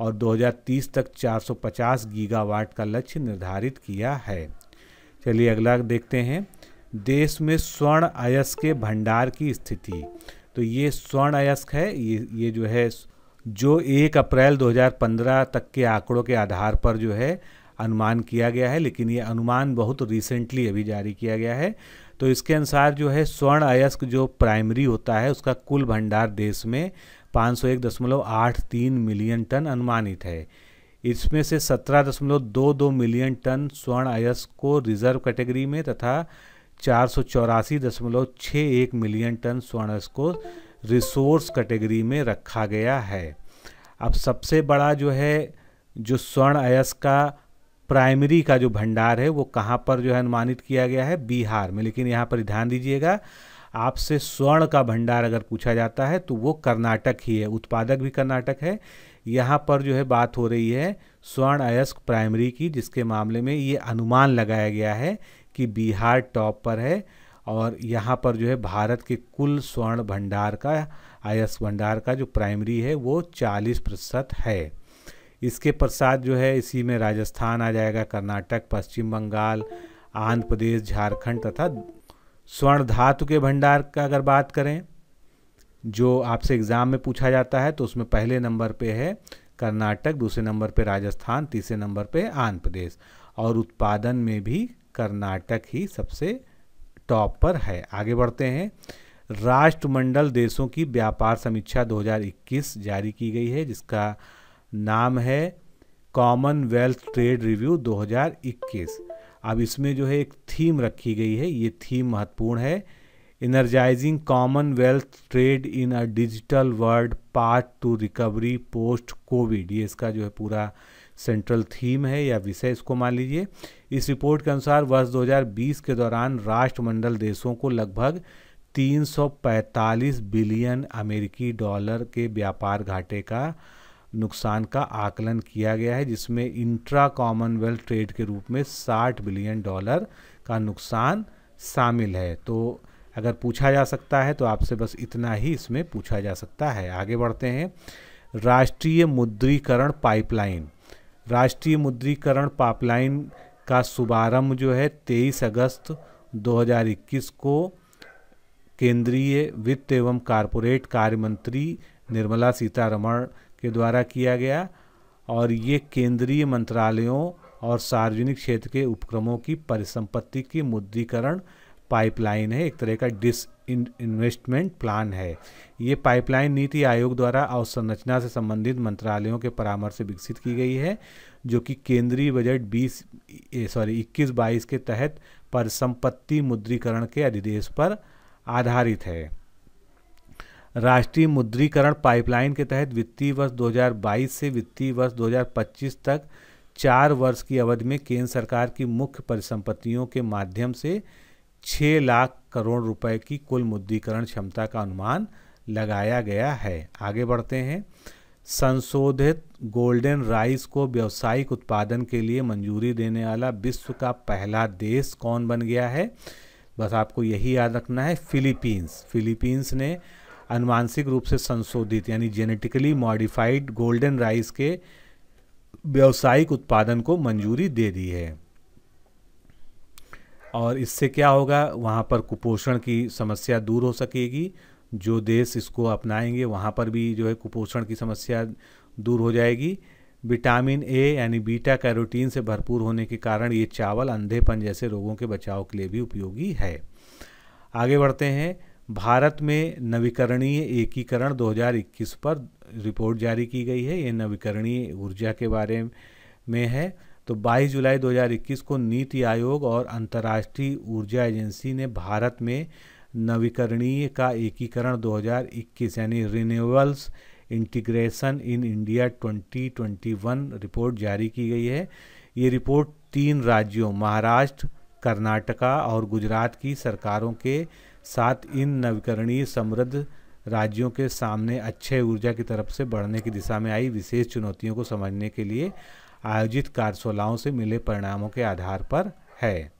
Speaker 1: और 2030 तक 450 गीगावाट का लक्ष्य निर्धारित किया है चलिए अगला देखते हैं देश में स्वर्ण अयस्क के भंडार की स्थिति तो ये स्वर्ण अयस्क है ये ये जो है जो एक अप्रैल 2015 तक के आंकड़ों के आधार पर जो है अनुमान किया गया है लेकिन ये अनुमान बहुत रिसेंटली अभी जारी किया गया है तो इसके अनुसार जो है स्वर्ण अयस्क जो प्राइमरी होता है उसका कुल भंडार देश में 501.83 मिलियन टन अनुमानित है इसमें से 17.22 मिलियन टन स्वर्ण अयस्क को रिजर्व कैटेगरी में तथा चार मिलियन टन स्वर्ण अयस्क को रिसोर्स कैटेगरी में रखा गया है अब सबसे बड़ा जो है जो स्वर्ण अयस्क का प्राइमरी का जो भंडार है वो कहाँ पर जो है अनुमानित किया गया है बिहार में लेकिन यहाँ पर ध्यान दीजिएगा आपसे स्वर्ण का भंडार अगर पूछा जाता है तो वो कर्नाटक ही है उत्पादक भी कर्नाटक है यहाँ पर जो है बात हो रही है स्वर्ण अयस्क प्राइमरी की जिसके मामले में ये अनुमान लगाया गया है कि बिहार टॉप पर है और यहाँ पर जो है भारत के कुल स्वर्ण भंडार का अयस्क भंडार का जो प्राइमरी है वो 40 प्रतिशत है इसके पश्चात जो है इसी में राजस्थान आ जाएगा कर्नाटक पश्चिम बंगाल आंध्र प्रदेश झारखंड तथा स्वर्ण धातु के भंडार का अगर बात करें जो आपसे एग्ज़ाम में पूछा जाता है तो उसमें पहले नंबर पे है कर्नाटक दूसरे नंबर पे राजस्थान तीसरे नंबर पे आंध्र प्रदेश और उत्पादन में भी कर्नाटक ही सबसे टॉप पर है आगे बढ़ते हैं राष्ट्रमंडल देशों की व्यापार समीक्षा 2021 जारी की गई है जिसका नाम है कॉमनवेल्थ ट्रेड रिव्यू 2021 अब इसमें जो है एक थीम रखी गई है ये थीम महत्वपूर्ण है energizing Commonwealth trade in a digital world part two recovery post covid ये इसका जो है पूरा सेंट्रल थीम है या विषय इसको मान लीजिए इस रिपोर्ट के अनुसार वर्ष 2020 के दौरान राष्ट्रमंडल देशों को लगभग 345 बिलियन अमेरिकी डॉलर के व्यापार घाटे का नुकसान का आकलन किया गया है जिसमें इंट्रा कॉमनवेल्थ ट्रेड के रूप में 60 बिलियन डॉलर का नुकसान शामिल है तो अगर पूछा जा सकता है तो आपसे बस इतना ही इसमें पूछा जा सकता है आगे बढ़ते हैं राष्ट्रीय मुद्रीकरण पाइपलाइन राष्ट्रीय मुद्रीकरण पाइपलाइन का शुभारंभ जो है 23 अगस्त 2021 को केंद्रीय वित्त एवं कारपोरेट कार्य मंत्री निर्मला सीतारमण के द्वारा किया गया और ये केंद्रीय मंत्रालयों और सार्वजनिक क्षेत्र के उपक्रमों की परिसंपत्ति के मुद्रीकरण पाइपलाइन है एक तरह का डिस इन्वेस्टमेंट प्लान है ये पाइपलाइन नीति आयोग द्वारा अवसंरचना से संबंधित मंत्रालयों के परामर्श से विकसित की गई है जो कि केंद्रीय बजट 20 सॉरी 21 बाईस के तहत पर संपत्ति मुद्रीकरण के अधिदेश पर आधारित है राष्ट्रीय मुद्रीकरण पाइपलाइन के तहत वित्तीय वर्ष 2022 से वित्तीय वर्ष 2025 तक चार वर्ष की अवधि में केंद्र सरकार की मुख्य परिसंपत्तियों के माध्यम से छः लाख करोड़ रुपए की कुल मुद्रीकरण क्षमता का अनुमान लगाया गया है आगे बढ़ते हैं संशोधित गोल्डन राइस को व्यावसायिक उत्पादन के लिए मंजूरी देने वाला विश्व का पहला देश कौन बन गया है बस आपको यही याद रखना है फिलीपींस फिलीपींस ने अनुमानसिक रूप से संशोधित यानी जेनेटिकली मॉडिफाइड गोल्डन राइस के व्यावसायिक उत्पादन को मंजूरी दे दी है और इससे क्या होगा वहाँ पर कुपोषण की समस्या दूर हो सकेगी जो देश इसको अपनाएंगे वहाँ पर भी जो है कुपोषण की समस्या दूर हो जाएगी विटामिन ए यानी बीटा कैरोटीन से भरपूर होने के कारण ये चावल अंधेपन जैसे रोगों के बचाव के लिए भी उपयोगी है आगे बढ़ते हैं भारत में नवीकरणीय एकीकरण 2021 पर रिपोर्ट जारी की गई है ये नवीकरणीय ऊर्जा के बारे में है तो 22 जुलाई 2021 को नीति आयोग और अंतर्राष्ट्रीय ऊर्जा एजेंसी ने भारत में नवीकरणीय का एकीकरण 2021 यानी renewables integration in India 2021 report जारी की गई है ये रिपोर्ट तीन राज्यों महाराष्ट्र कर्नाटका और गुजरात की सरकारों के साथ इन नवीकरणीय समृद्ध राज्यों के सामने अच्छे ऊर्जा की तरफ से बढ़ने की दिशा में आई विशेष चुनौतियों को समझने के लिए आयोजित कार्यशालाओं से मिले परिणामों के आधार पर है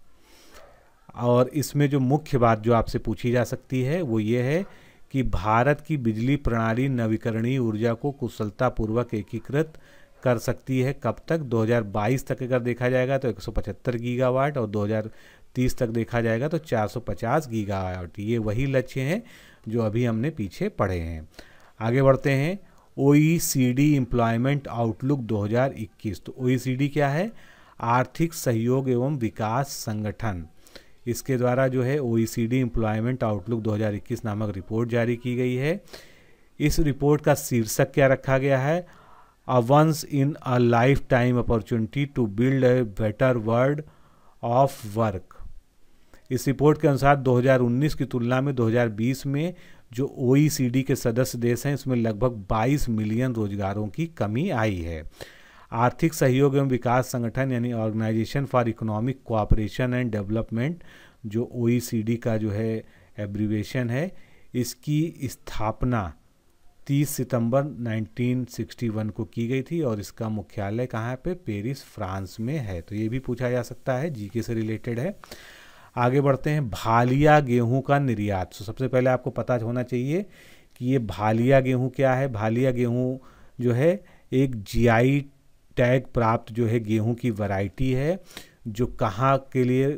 Speaker 1: और इसमें जो मुख्य बात जो आपसे पूछी जा सकती है वो ये है कि भारत की बिजली प्रणाली नवीकरणीय ऊर्जा को कुशलतापूर्वक एकीकृत कर सकती है कब तक 2022 तक अगर देखा जाएगा तो 175 गीगावाट और 2030 तक देखा जाएगा तो 450 गीगावाट ये वही लक्ष्य हैं जो अभी हमने पीछे पढ़े हैं आगे बढ़ते हैं ओ एम्प्लॉयमेंट आउटलुक 2021 तो ओ क्या है आर्थिक सहयोग एवं विकास संगठन इसके द्वारा जो है ओ एम्प्लॉयमेंट आउटलुक 2021 नामक रिपोर्ट जारी की गई है इस रिपोर्ट का शीर्षक क्या रखा गया है a once in a lifetime opportunity to build a better world of work इस रिपोर्ट के अनुसार 2019 की तुलना में 2020 में जो ओ के सदस्य देश हैं इसमें लगभग 22 मिलियन रोजगारों की कमी आई है आर्थिक सहयोग एवं विकास संगठन यानी organization for economic cooperation and development जो ओ का जो है एब्रीवेशन है इसकी स्थापना 30 सितंबर 1961 को की गई थी और इसका मुख्यालय कहाँ पे पेरिस फ्रांस में है तो ये भी पूछा जा सकता है जीके से रिलेटेड है आगे बढ़ते हैं भालिया गेहूं का निर्यात तो सबसे पहले आपको पता होना चाहिए कि ये भालिया गेहूं क्या है भालिया गेहूं जो है एक जीआई टैग प्राप्त जो है गेहूं की वैरायटी है जो कहाँ के लिए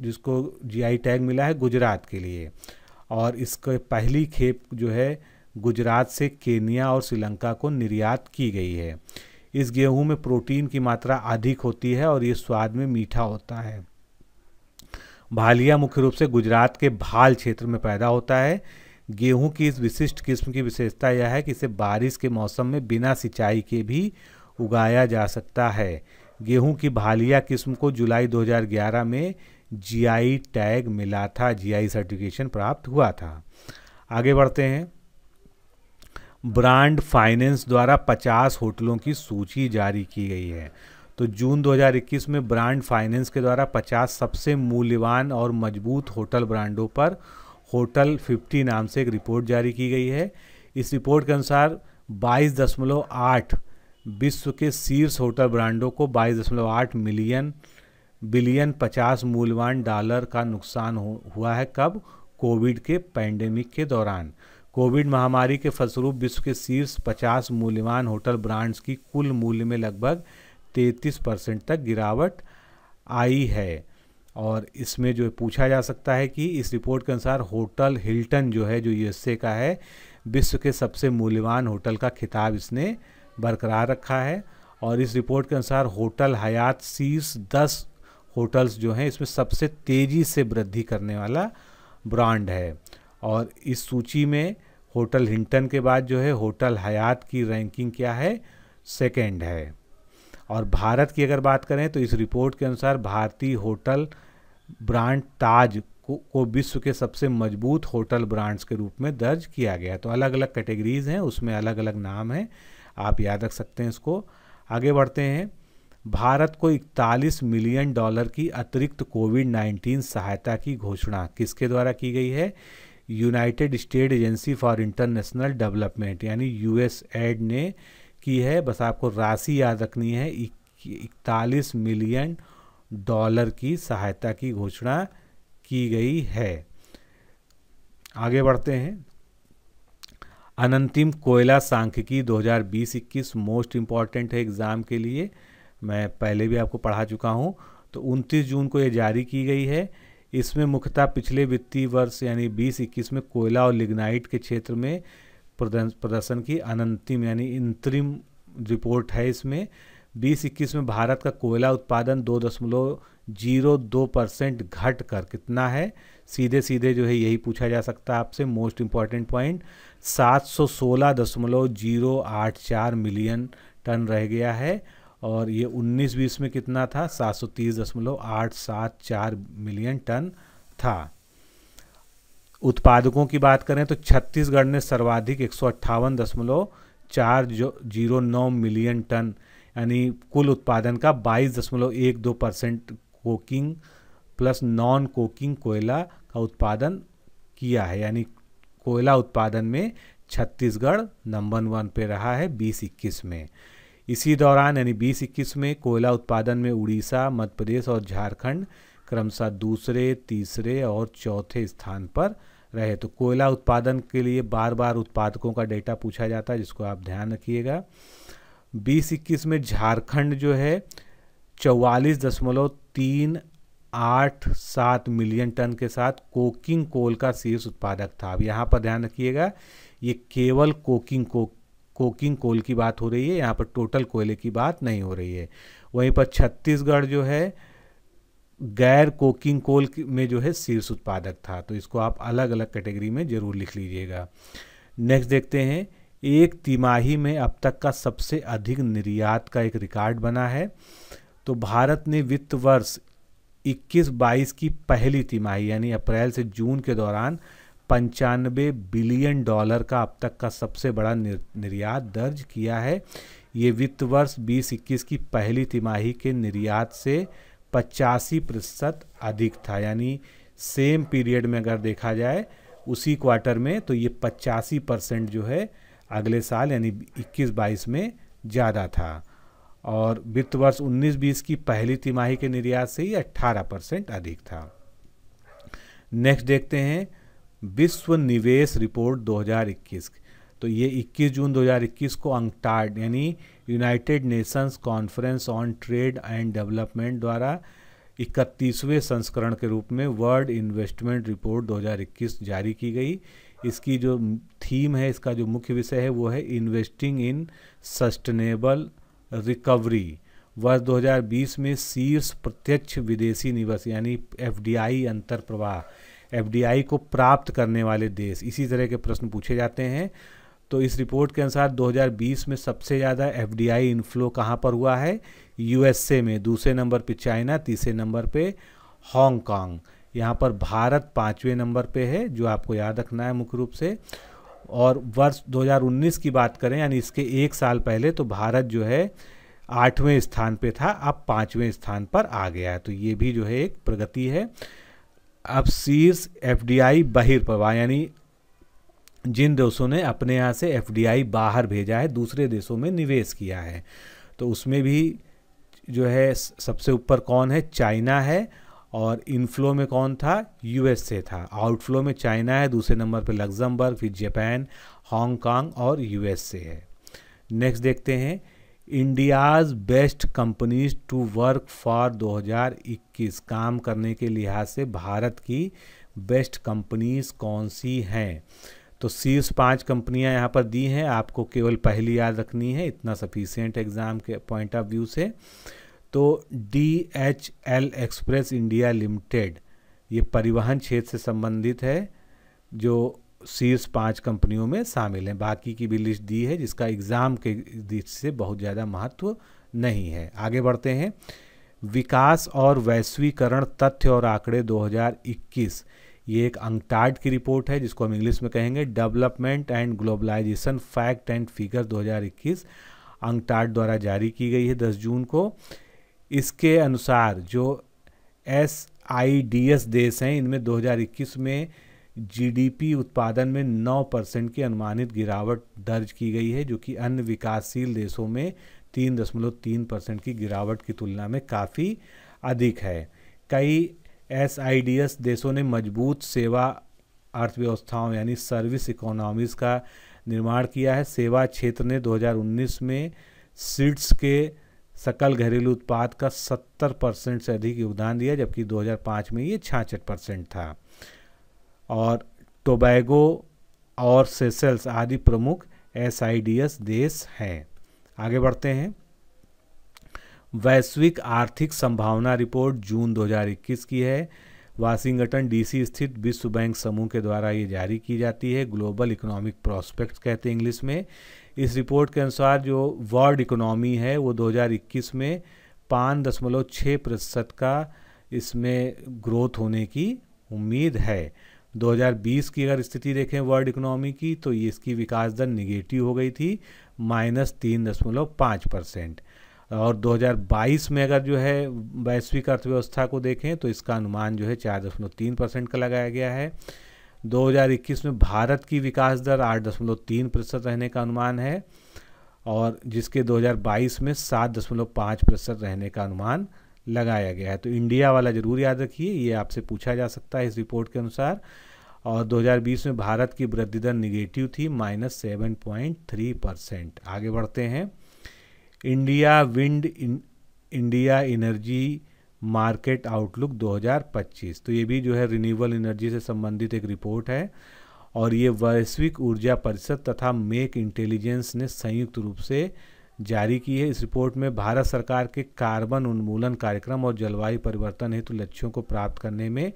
Speaker 1: जिसको जीआई टैग मिला है गुजरात के लिए और इसके पहली खेप जो है गुजरात से केनिया और श्रीलंका को निर्यात की गई है इस गेहूं में प्रोटीन की मात्रा अधिक होती है और ये स्वाद में मीठा होता है भालिया मुख्य रूप से गुजरात के भाल क्षेत्र में पैदा होता है गेहूं की इस विशिष्ट किस्म की विशेषता यह है कि इसे बारिश के मौसम में बिना सिंचाई के भी उगाया जा सकता है गेहूं की भालिया किस्म को जुलाई 2011 में जीआई टैग मिला था जीआई सर्टिफिकेशन प्राप्त हुआ था आगे बढ़ते हैं ब्रांड फाइनेंस द्वारा 50 होटलों की सूची जारी की गई है तो जून 2021 में ब्रांड फाइनेंस के द्वारा 50 सबसे मूल्यवान और मजबूत होटल ब्रांडों पर होटल 50 नाम से एक रिपोर्ट जारी की गई है इस रिपोर्ट के अनुसार 22.8 विश्व के शीर्ष होटल ब्रांडों को 22.8 मिलियन बिलियन 50 मूल्यवान डॉलर का नुकसान हो, हुआ है कब कोविड के पैंडेमिक के दौरान कोविड महामारी के फलस्वरूप विश्व के शीर्ष 50 मूल्यवान होटल ब्रांड्स की कुल मूल्य में लगभग तैंतीस परसेंट तक गिरावट आई है और इसमें जो पूछा जा सकता है कि इस रिपोर्ट के अनुसार होटल हिल्टन जो है जो यूएसए का है विश्व के सबसे मूल्यवान होटल का खिताब इसने बरकरार रखा है और इस रिपोर्ट के अनुसार होटल हयात शीर्ष दस होटल्स जो हैं इसमें सबसे तेज़ी से वृद्धि करने वाला ब्रांड है और इस सूची में होटल हिंटन के बाद जो है होटल हयात की रैंकिंग क्या है सेकेंड है और भारत की अगर बात करें तो इस रिपोर्ट के अनुसार भारतीय होटल ब्रांड ताज को, को विश्व के सबसे मजबूत होटल ब्रांड्स के रूप में दर्ज किया गया तो अलग अलग कैटेगरीज हैं उसमें अलग अलग नाम हैं आप याद रख सकते हैं इसको आगे बढ़ते हैं भारत को 41 मिलियन डॉलर की अतिरिक्त कोविड 19 सहायता की घोषणा किसके द्वारा की गई है United State agency for international development यानी यूएस एड ने की है बस आपको राशि याद रखनी है इकतालीस मिलियन डॉलर की सहायता की घोषणा की गई है आगे बढ़ते हैं अनंतिम कोयला सांख्यिकी 2020-21 मोस्ट इम्पॉर्टेंट है एग्ज़ाम के लिए मैं पहले भी आपको पढ़ा चुका हूँ तो 29 जून को ये जारी की गई है इसमें मुख्यतः पिछले वित्तीय वर्ष यानी 2021 में कोयला और लिग्नाइट के क्षेत्र में प्रदर्शन की अनंतिम यानी अंतरिम रिपोर्ट है इसमें बीस इक्कीस में भारत का कोयला उत्पादन दो दशमलव जीरो दो परसेंट घट कर कितना है सीधे सीधे जो है यही पूछा जा सकता है आपसे मोस्ट इम्पॉर्टेंट पॉइंट सात सौ सोलह दशमलव जीरो आठ चार मिलियन टन रह गया है और ये उन्नीस बीस में कितना था सात सौ तीस दशमलव आठ सात चार मिलियन टन था उत्पादकों की बात करें तो छत्तीसगढ़ ने सर्वाधिक एक दशमलव चार जीरो नौ मिलियन टन यानी कुल उत्पादन का बाईस दशमलव एक दो percent coking plus non coking कोयला का उत्पादन किया है यानी कोयला उत्पादन में छत्तीसगढ़ नंबर वन पे रहा है बीस इक्कीस में इसी दौरान यानी बीस इक्कीस में कोयला उत्पादन में उड़ीसा मध्य प्रदेश और झारखंड क्रमशः दूसरे तीसरे और चौथे स्थान पर रहे तो कोयला उत्पादन के लिए बार बार उत्पादकों का डेटा पूछा जाता है जिसको आप ध्यान रखिएगा बीस इक्कीस में झारखंड जो है चौवालीस दशमलव तीन आठ सात मिलियन टन के साथ कोकिंग कोल का शीर्ष उत्पादक था अब यहाँ पर ध्यान रखिएगा ये केवल कोकिंग को कोकिंग कोल की बात हो रही है यहाँ पर टोटल कोयले की बात नहीं हो रही है वहीं पर छत्तीसगढ़ जो है गैर कोकिंग कोल में जो है शीर्ष उत्पादक था तो इसको आप अलग अलग कैटेगरी में ज़रूर लिख लीजिएगा नेक्स्ट देखते हैं एक तिमाही में अब तक का सबसे अधिक निर्यात का एक रिकॉर्ड बना है तो भारत ने वित्त वर्ष 21-22 की पहली तिमाही यानी अप्रैल से जून के दौरान पंचानबे बिलियन डॉलर का अब तक का सबसे बड़ा निर्यात दर्ज किया है ये वित्त वर्ष 2021 की पहली तिमाही के निर्यात से पचासी प्रतिशत अधिक था यानी सेम पीरियड में अगर देखा जाए उसी क्वार्टर में तो ये पचासी परसेंट जो है अगले साल यानी इक्कीस बाईस में ज़्यादा था और वित्त वर्ष उन्नीस बीस की पहली तिमाही के निर्यात से ही अट्ठारह परसेंट अधिक था नेक्स्ट देखते हैं विश्व निवेश रिपोर्ट 2021 तो ये 21 जून 2021 को अंकटार्ड यानी United Nations conference on trade and development द्वारा इकतीसवें संस्करण के रूप में वर्ल्ड इन्वेस्टमेंट रिपोर्ट 2021 जारी की गई इसकी जो थीम है इसका जो मुख्य विषय है वो है इन्वेस्टिंग इन सस्टेनेबल रिकवरी वर्ष 2020 में शीर्ष प्रत्यक्ष विदेशी निवेश यानी आई अंतर प्रवाह एफ को प्राप्त करने वाले देश इसी तरह के प्रश्न पूछे जाते हैं तो इस रिपोर्ट के अनुसार 2020 में सबसे ज़्यादा एफ डी आई इनफ्लो कहाँ पर हुआ है यूएसए में दूसरे नंबर पे चाइना तीसरे नंबर पे हांगकांग यहाँ पर भारत पाँचवें नंबर पे है जो आपको याद रखना है मुख्य रूप से और वर्ष 2019 की बात करें यानी इसके एक साल पहले तो भारत जो है आठवें स्थान पे था अब पाँचवें स्थान पर आ गया है तो ये भी जो है एक प्रगति है अब शीर्ष एफ डी आई बहिर्प यानी जिन देशों ने अपने यहाँ से एफ बाहर भेजा है दूसरे देशों में निवेश किया है तो उसमें भी जो है सबसे ऊपर कौन है चाइना है और इनफ्लो में कौन था से था आउटफ्लो में चाइना है दूसरे नंबर पे लग्जमबर्ग फिर जापान हांगकांग और से है नेक्स्ट देखते हैं India's best companies to work for 2021 काम करने के लिहाज से भारत की बेस्ट कंपनीज कौन सी हैं तो शीर्ष पांच कंपनियां यहाँ पर दी हैं आपको केवल पहली याद रखनी है इतना सफिशियंट एग्ज़ाम के पॉइंट ऑफ व्यू से तो D H L Express India Limited ये परिवहन क्षेत्र से संबंधित है जो शीर्ष पांच कंपनियों में शामिल हैं बाकी की भी लिस्ट दी है जिसका एग्ज़ाम के दृष्टि से बहुत ज़्यादा महत्व नहीं है आगे बढ़ते हैं विकास और वैश्वीकरण तथ्य और आंकड़े 2021 ये एक अंगटाड की रिपोर्ट है जिसको हम इंग्लिश में कहेंगे development and globalization fact and figure 2021 UNCTAD द्वारा जारी की गई है 10 जून को इसके अनुसार जो एस आई डी एस देश हैं इनमें 2021 में जीडीपी उत्पादन में 9 परसेंट की अनुमानित गिरावट दर्ज की गई है जो कि अन्य विकासशील देशों में तीन दशमलव तीन परसेंट की गिरावट की तुलना में काफ़ी अधिक है कई एस देशों ने मजबूत सेवा अर्थव्यवस्थाओं यानी सर्विस इकोनॉमीज़ का निर्माण किया है सेवा क्षेत्र ने 2019 में सीड्स के सकल घरेलू उत्पाद का 70 परसेंट से अधिक योगदान दिया जबकि 2005 में ये छाछठ परसेंट था और टोबैगो और सेसेल्स आदि प्रमुख एस देश हैं आगे बढ़ते हैं वैश्विक आर्थिक संभावना रिपोर्ट जून 2021 की है वाशिंगटन डीसी स्थित विश्व बैंक समूह के द्वारा ये जारी की जाती है ग्लोबल इकोनॉमिक प्रोस्पेक्ट कहते हैं इंग्लिश में इस रिपोर्ट के अनुसार जो वर्ल्ड इकोनॉमी है वो 2021 में पाँच दशमलव छः प्रतिशत का इसमें ग्रोथ होने की उम्मीद है 2020 की अगर स्थिति देखें वर्ल्ड इकोनॉमी की तो इसकी विकास दर निगेटिव हो गई थी माइनस तीन दशमलव पाँच परसेंट और 2022 में अगर जो है वैश्विक अर्थव्यवस्था को देखें तो इसका अनुमान जो है चार दशमलव तीन परसेंट का लगाया गया है 2021 में भारत की विकास दर आठ दशमलव तीन प्रतिशत रहने का अनुमान है और जिसके 2022 में सात दशमलव पाँच प्रतिशत रहने का अनुमान लगाया गया है तो इंडिया वाला ज़रूर याद रखिए ये आपसे पूछा जा सकता है इस रिपोर्ट के अनुसार और 2020 में भारत की वृद्धि दर निगेटिव थी minus seven point three percent आगे बढ़ते हैं India wind India energy market outlook 2025 तो ये भी जो है रिन्यूएबल एनर्जी से संबंधित एक रिपोर्ट है और ये वैश्विक ऊर्जा परिषद तथा मेक इंटेलिजेंस ने संयुक्त रूप से जारी की है इस रिपोर्ट में भारत सरकार के कार्बन उन्मूलन कार्यक्रम और जलवायु परिवर्तन हेतु लक्ष्यों को प्राप्त करने में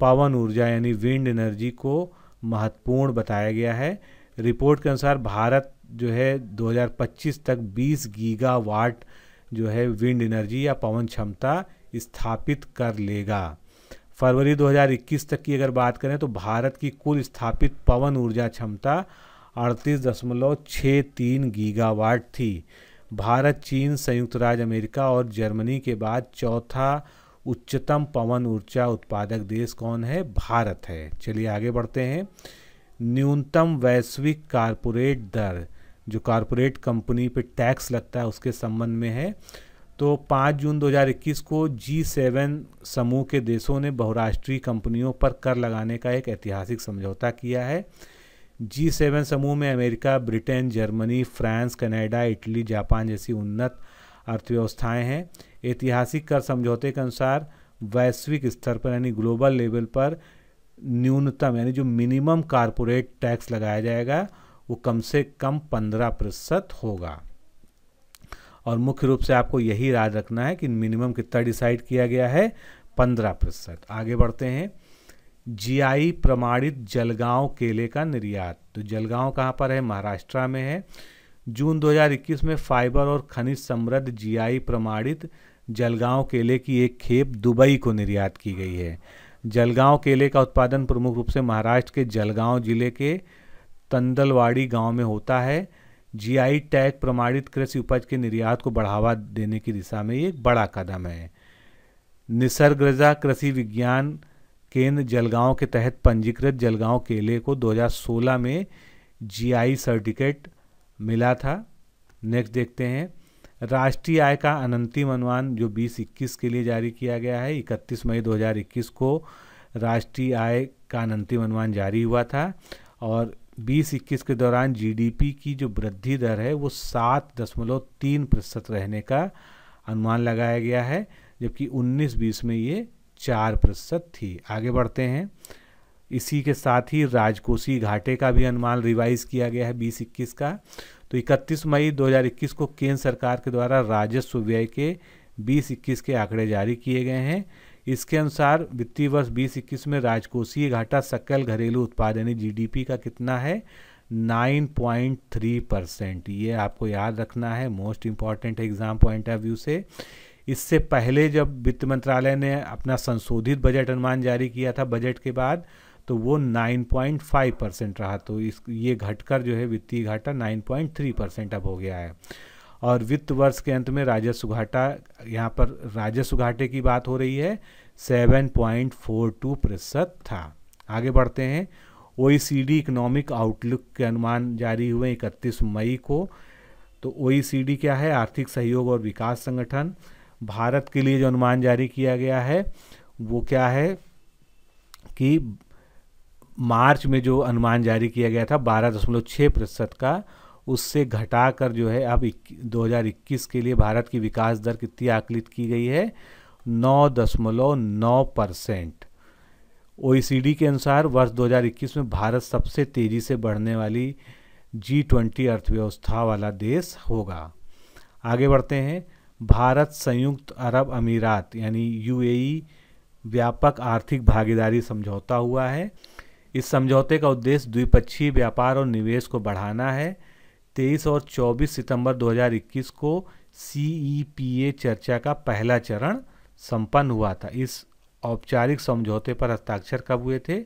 Speaker 1: पवन ऊर्जा यानी विंड एनर्जी को महत्वपूर्ण बताया गया है रिपोर्ट के अनुसार भारत जो है 2025 तक 20 गीगावाट जो है विंड एनर्जी या पवन क्षमता स्थापित कर लेगा फरवरी 2021 तक की अगर बात करें तो भारत की कुल स्थापित पवन ऊर्जा क्षमता अड़तीस दशमलव छः तीन गीगावाट थी भारत चीन संयुक्त राज्य अमेरिका और जर्मनी के बाद चौथा उच्चतम पवन ऊर्जा उत्पादक देश कौन है भारत है चलिए आगे बढ़ते हैं न्यूनतम वैश्विक कारपोरेट दर जो कॉरपोरेट कंपनी पे टैक्स लगता है उसके संबंध में है तो 5 जून 2021 को जी सेवन समूह के देशों ने बहुराष्ट्रीय कंपनियों पर कर लगाने का एक ऐतिहासिक समझौता किया है जी सेवन समूह में America Britain Germany France Canada Italy Japan जैसी उन्नत अर्थव्यवस्थाएं हैं ऐतिहासिक कर समझौते के अनुसार वैश्विक स्तर पर यानी ग्लोबल लेवल पर न्यूनतम यानी जो मिनिमम कारपोरेट टैक्स लगाया जाएगा वो कम से कम पंद्रह प्रतिशत होगा और मुख्य रूप से आपको यही याद रखना है कि मिनिमम कितना डिसाइड किया गया है पंद्रह प्रतिशत आगे बढ़ते हैं जीआई प्रमाणित जलगांव केले का निर्यात तो जलगांव कहाँ पर है महाराष्ट्र में है जून 2021 में फाइबर और खनिज समृद्ध जीआई प्रमाणित जलगांव केले की एक खेप दुबई को निर्यात की गई है जलगांव केले का उत्पादन प्रमुख रूप से महाराष्ट्र के जलगांव जिले के तंदलवाड़ी गांव में होता है जीआई टैग प्रमाणित कृषि उपज के निर्यात को बढ़ावा देने की दिशा में ये एक बड़ा कदम है निसर्गजा कृषि विज्ञान केंद्र जलगांव के तहत पंजीकृत जलगांव केले को 2016 में जीआई सर्टिफिकेट मिला था नेक्स्ट देखते हैं राष्ट्रीय आय का अनंतिम अनुमान जो 2021 के लिए जारी किया गया है 31 मई 2021 को राष्ट्रीय आय का अनंतिम अनुमान जारी हुआ था और बीस इक्कीस के दौरान जीडीपी की जो वृद्धि दर है वो सात दशमलव तीन प्रतिशत रहने का अनुमान लगाया गया है जबकि उन्नीस बीस में ये चार प्रतिशत थी आगे बढ़ते हैं इसी के साथ ही राजकोषीय घाटे का भी अनुमान रिवाइज किया गया है बीस इक्कीस का तो इकतीस मई 2021 को केंद्र सरकार के द्वारा राजस्व व्यय के बीस इक्कीस के आंकड़े जारी किए गए हैं इसके अनुसार वित्तीय वर्ष बीस इक्कीस में राजकोषीय घाटा सकल घरेलू उत्पाद यानी जीडीपी का कितना है 9.3 परसेंट ये आपको याद रखना है most important exam point of view से इससे पहले जब वित्त मंत्रालय ने अपना संशोधित बजट अनुमान जारी किया था बजट के बाद तो वो 9.5 परसेंट रहा तो इस ये घटकर जो है वित्तीय घाटा 9.3 परसेंट अब हो गया है और वित्त वर्ष के अंत में राजस्व घाटा यहाँ पर राजस्व घाटे की बात हो रही है 7.42 प्रतिशत था आगे बढ़ते हैं ओ इकोनॉमिक आउटलुक के अनुमान जारी हुए 31 मई को तो ओ क्या है आर्थिक सहयोग और विकास संगठन भारत के लिए जो अनुमान जारी किया गया है वो क्या है कि मार्च में जो अनुमान जारी किया गया था बारह दशमलव छः प्रतिशत का उससे घटाकर जो है अब 2021 के लिए भारत की विकास दर कितनी आकलित की गई है नौ दशमलव नौ परसेंट ओ के अनुसार वर्ष 2021 में भारत सबसे तेज़ी से बढ़ने वाली जी ट्वेंटी अर्थव्यवस्था वाला देश होगा आगे बढ़ते हैं भारत संयुक्त अरब अमीरात यानी यूएई व्यापक आर्थिक भागीदारी समझौता हुआ है इस समझौते का उद्देश्य द्विपक्षीय व्यापार और निवेश को बढ़ाना है 23 और 24 सितंबर 2021 को सी e चर्चा का पहला चरण संपन्न हुआ था इस औपचारिक समझौते पर हस्ताक्षर कब हुए थे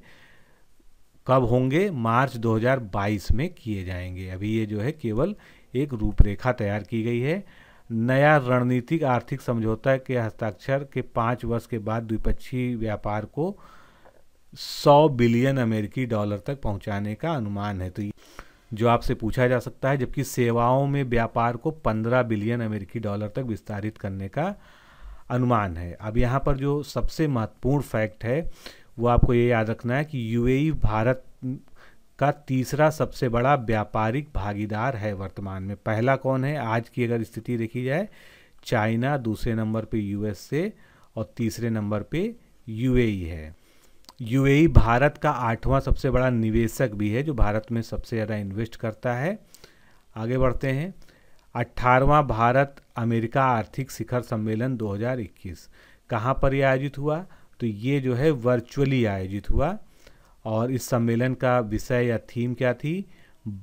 Speaker 1: कब होंगे मार्च 2022 में किए जाएंगे अभी ये जो है केवल एक रूपरेखा तैयार की गई है नया रणनीतिक आर्थिक समझौता के हस्ताक्षर के पाँच वर्ष के बाद द्विपक्षीय व्यापार को 100 बिलियन अमेरिकी डॉलर तक पहुंचाने का अनुमान है तो जो आपसे पूछा जा सकता है जबकि सेवाओं में व्यापार को 15 बिलियन अमेरिकी डॉलर तक विस्तारित करने का अनुमान है अब यहाँ पर जो सबसे महत्वपूर्ण फैक्ट है वो आपको ये याद रखना है कि यूएई भारत का तीसरा सबसे बड़ा व्यापारिक भागीदार है वर्तमान में पहला कौन है आज की अगर स्थिति देखी जाए चाइना दूसरे नंबर पे यूएसए और तीसरे नंबर पे यूएई है यूएई भारत का आठवां सबसे बड़ा निवेशक भी है जो भारत में सबसे ज़्यादा इन्वेस्ट करता है आगे बढ़ते हैं अट्ठारहवां भारत अमेरिका आर्थिक शिखर सम्मेलन 2021 कहाँ पर यह आयोजित हुआ तो ये जो है वर्चुअली आयोजित हुआ और इस सम्मेलन का विषय या थीम क्या थी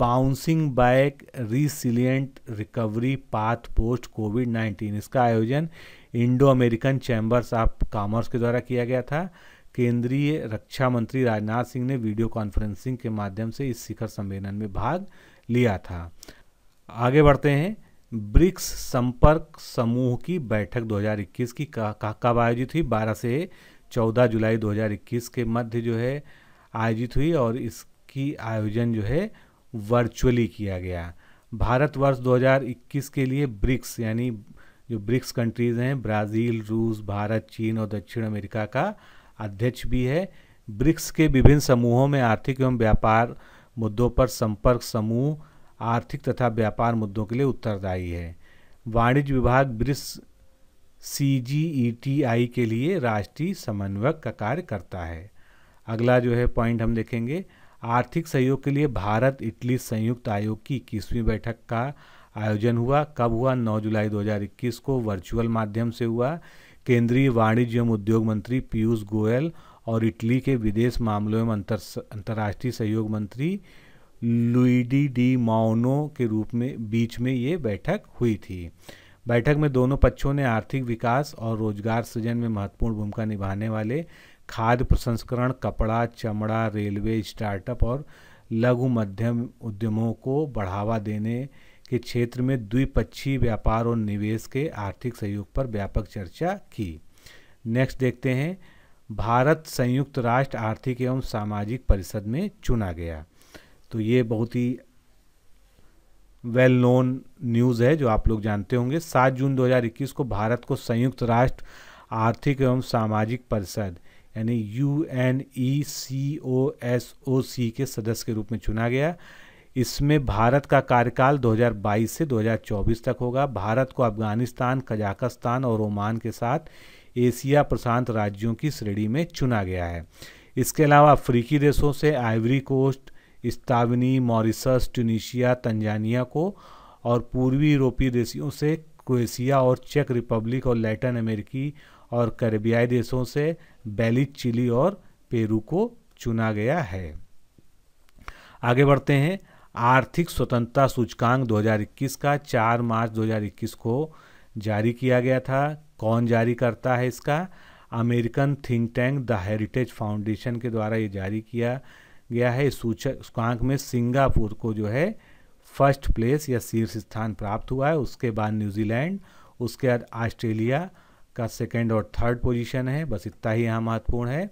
Speaker 1: bouncing back resilient recovery path post covid 19 इसका आयोजन Indo American chambers of commerce के द्वारा किया गया था केंद्रीय रक्षा मंत्री राजनाथ सिंह ने वीडियो कॉन्फ्रेंसिंग के माध्यम से इस शिखर सम्मेलन में भाग लिया था आगे बढ़ते हैं ब्रिक्स संपर्क समूह की बैठक 2021 की कब आयोजित हुई 12 से 14 जुलाई 2021 के मध्य जो है आयोजित हुई और इसकी आयोजन जो है वर्चुअली किया गया भारत वर्ष 2021 के लिए ब्रिक्स यानी जो ब्रिक्स कंट्रीज़ हैं ब्राज़ील रूस भारत चीन और दक्षिण अमेरिका का अध्यक्ष भी है ब्रिक्स के विभिन्न समूहों में आर्थिक एवं व्यापार मुद्दों पर संपर्क समूह आर्थिक तथा व्यापार मुद्दों के लिए उत्तरदायी है वाणिज्य विभाग ब्रिक्स सी जी e के लिए राष्ट्रीय समन्वयक का कार्य करता है अगला जो है पॉइंट हम देखेंगे आर्थिक सहयोग के लिए भारत इटली संयुक्त आयोग की इक्कीसवीं बैठक का आयोजन हुआ कब हुआ 9 जुलाई 2021 को वर्चुअल माध्यम से हुआ केंद्रीय वाणिज्य एवं उद्योग मंत्री पीयूष गोयल और इटली के विदेश मामलों एवं अंतर अंतर्राष्ट्रीय सहयोग मंत्री लुइडी डी माउनो के रूप में बीच में ये बैठक हुई थी बैठक में दोनों पक्षों ने आर्थिक विकास और रोजगार सृजन में महत्वपूर्ण भूमिका निभाने वाले खाद्य प्रसंस्करण कपड़ा चमड़ा रेलवे स्टार्टअप और लघु मध्यम उद्यमों को बढ़ावा देने के क्षेत्र में द्विपक्षीय व्यापार और निवेश के आर्थिक सहयोग पर व्यापक चर्चा की नेक्स्ट देखते हैं भारत संयुक्त राष्ट्र आर्थिक एवं सामाजिक परिषद में चुना गया तो ये बहुत ही वेल नोन न्यूज़ है जो आप लोग जानते होंगे सात जून 2021 को भारत को संयुक्त राष्ट्र आर्थिक एवं सामाजिक परिषद यानी U N E C O S O C के सदस्य के रूप में चुना गया इसमें भारत का कार्यकाल 2022 से 2024 तक होगा भारत को अफगानिस्तान कजाकिस्तान और ओमान के साथ एशिया प्रशांत राज्यों की श्रेणी में चुना गया है इसके अलावा अफ्रीकी देशों से Ivory Coast Eswatini Mauritius Tunisia Tanzania को और पूर्वी यूरोपीय देशों से क्रोएशिया और चेक रिपब्लिक और लैटिन अमेरिकी और करबियाई देशों से बेलिज चिली और पेरू को चुना गया है आगे बढ़ते हैं आर्थिक स्वतंत्रता सूचकांक 2021 का 4 मार्च 2021 को जारी किया गया था कौन जारी करता है इसका American think tank the Heritage Foundation के द्वारा ये जारी किया गया है सूचकांक में सिंगापुर को जो है फर्स्ट प्लेस या शीर्ष स्थान प्राप्त हुआ है उसके बाद न्यूजीलैंड उसके बाद ऑस्ट्रेलिया का सेकेंड और थर्ड पोजिशन है बस इतना ही यहाँ महत्वपूर्ण है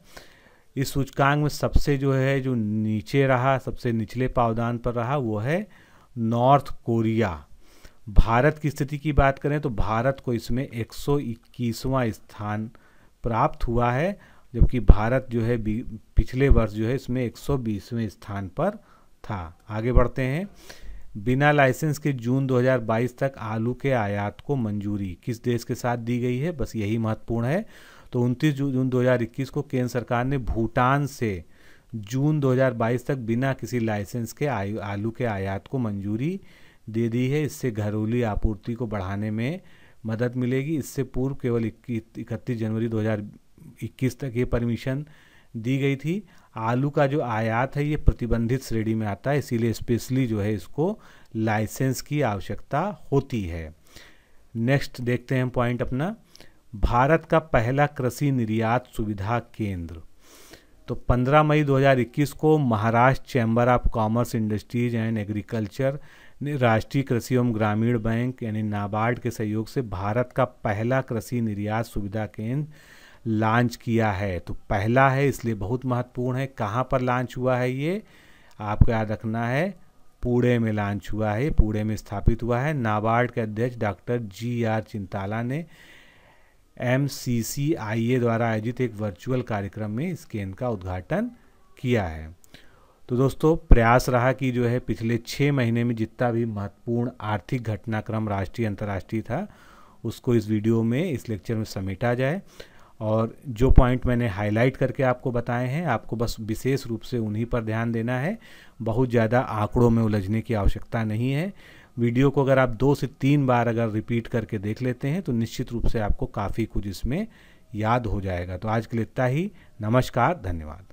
Speaker 1: इस सूचकांक में सबसे जो है जो नीचे रहा सबसे निचले पावदान पर रहा वो है नॉर्थ कोरिया भारत की स्थिति की बात करें तो भारत को इसमें 121वां स्थान प्राप्त हुआ है जबकि भारत जो है पिछले वर्ष जो है इसमें 120वें स्थान पर था आगे बढ़ते हैं बिना लाइसेंस के जून 2022 तक आलू के आयात को मंजूरी किस देश के साथ दी गई है बस यही महत्वपूर्ण है तो 29 जून 2021 को केंद्र सरकार ने भूटान से जून 2022 तक बिना किसी लाइसेंस के आलू के आयात को मंजूरी दे दी है इससे घरेलू आपूर्ति को बढ़ाने में मदद मिलेगी इससे पूर्व केवल इकतीस जनवरी 2021 तक ये परमिशन दी गई थी आलू का जो आयात है ये प्रतिबंधित श्रेणी में आता है इसीलिए स्पेशली जो है इसको लाइसेंस की आवश्यकता होती है नेक्स्ट देखते हैं पॉइंट अपना भारत का पहला कृषि निर्यात सुविधा केंद्र तो 15 मई 2021 को Maharashtra chamber of commerce industries and agriculture ने राष्ट्रीय कृषि एवं ग्रामीण बैंक यानी नाबार्ड के सहयोग से भारत का पहला कृषि निर्यात सुविधा केंद्र लॉन्च किया है तो पहला है इसलिए बहुत महत्वपूर्ण है कहाँ पर लॉन्च हुआ है ये आपको याद रखना है पुणे में लॉन्च हुआ है पुणे में स्थापित हुआ है नाबार्ड के अध्यक्ष डॉक्टर जी आर चिंताला ने एम द्वारा आयोजित एक वर्चुअल कार्यक्रम में इस केंद्र का उद्घाटन किया है तो दोस्तों प्रयास रहा कि जो है पिछले छः महीने में जितना भी महत्वपूर्ण आर्थिक घटनाक्रम राष्ट्रीय अंतर्राष्ट्रीय था उसको इस वीडियो में इस लेक्चर में समेटा जाए और जो पॉइंट मैंने हाईलाइट करके आपको बताए हैं आपको बस विशेष रूप से उन्हीं पर ध्यान देना है बहुत ज़्यादा आंकड़ों में उलझने की आवश्यकता नहीं है वीडियो को अगर आप दो से तीन बार अगर रिपीट करके देख लेते हैं तो निश्चित रूप से आपको काफ़ी कुछ इसमें याद हो जाएगा तो आज के लिए इतना ही नमस्कार धन्यवाद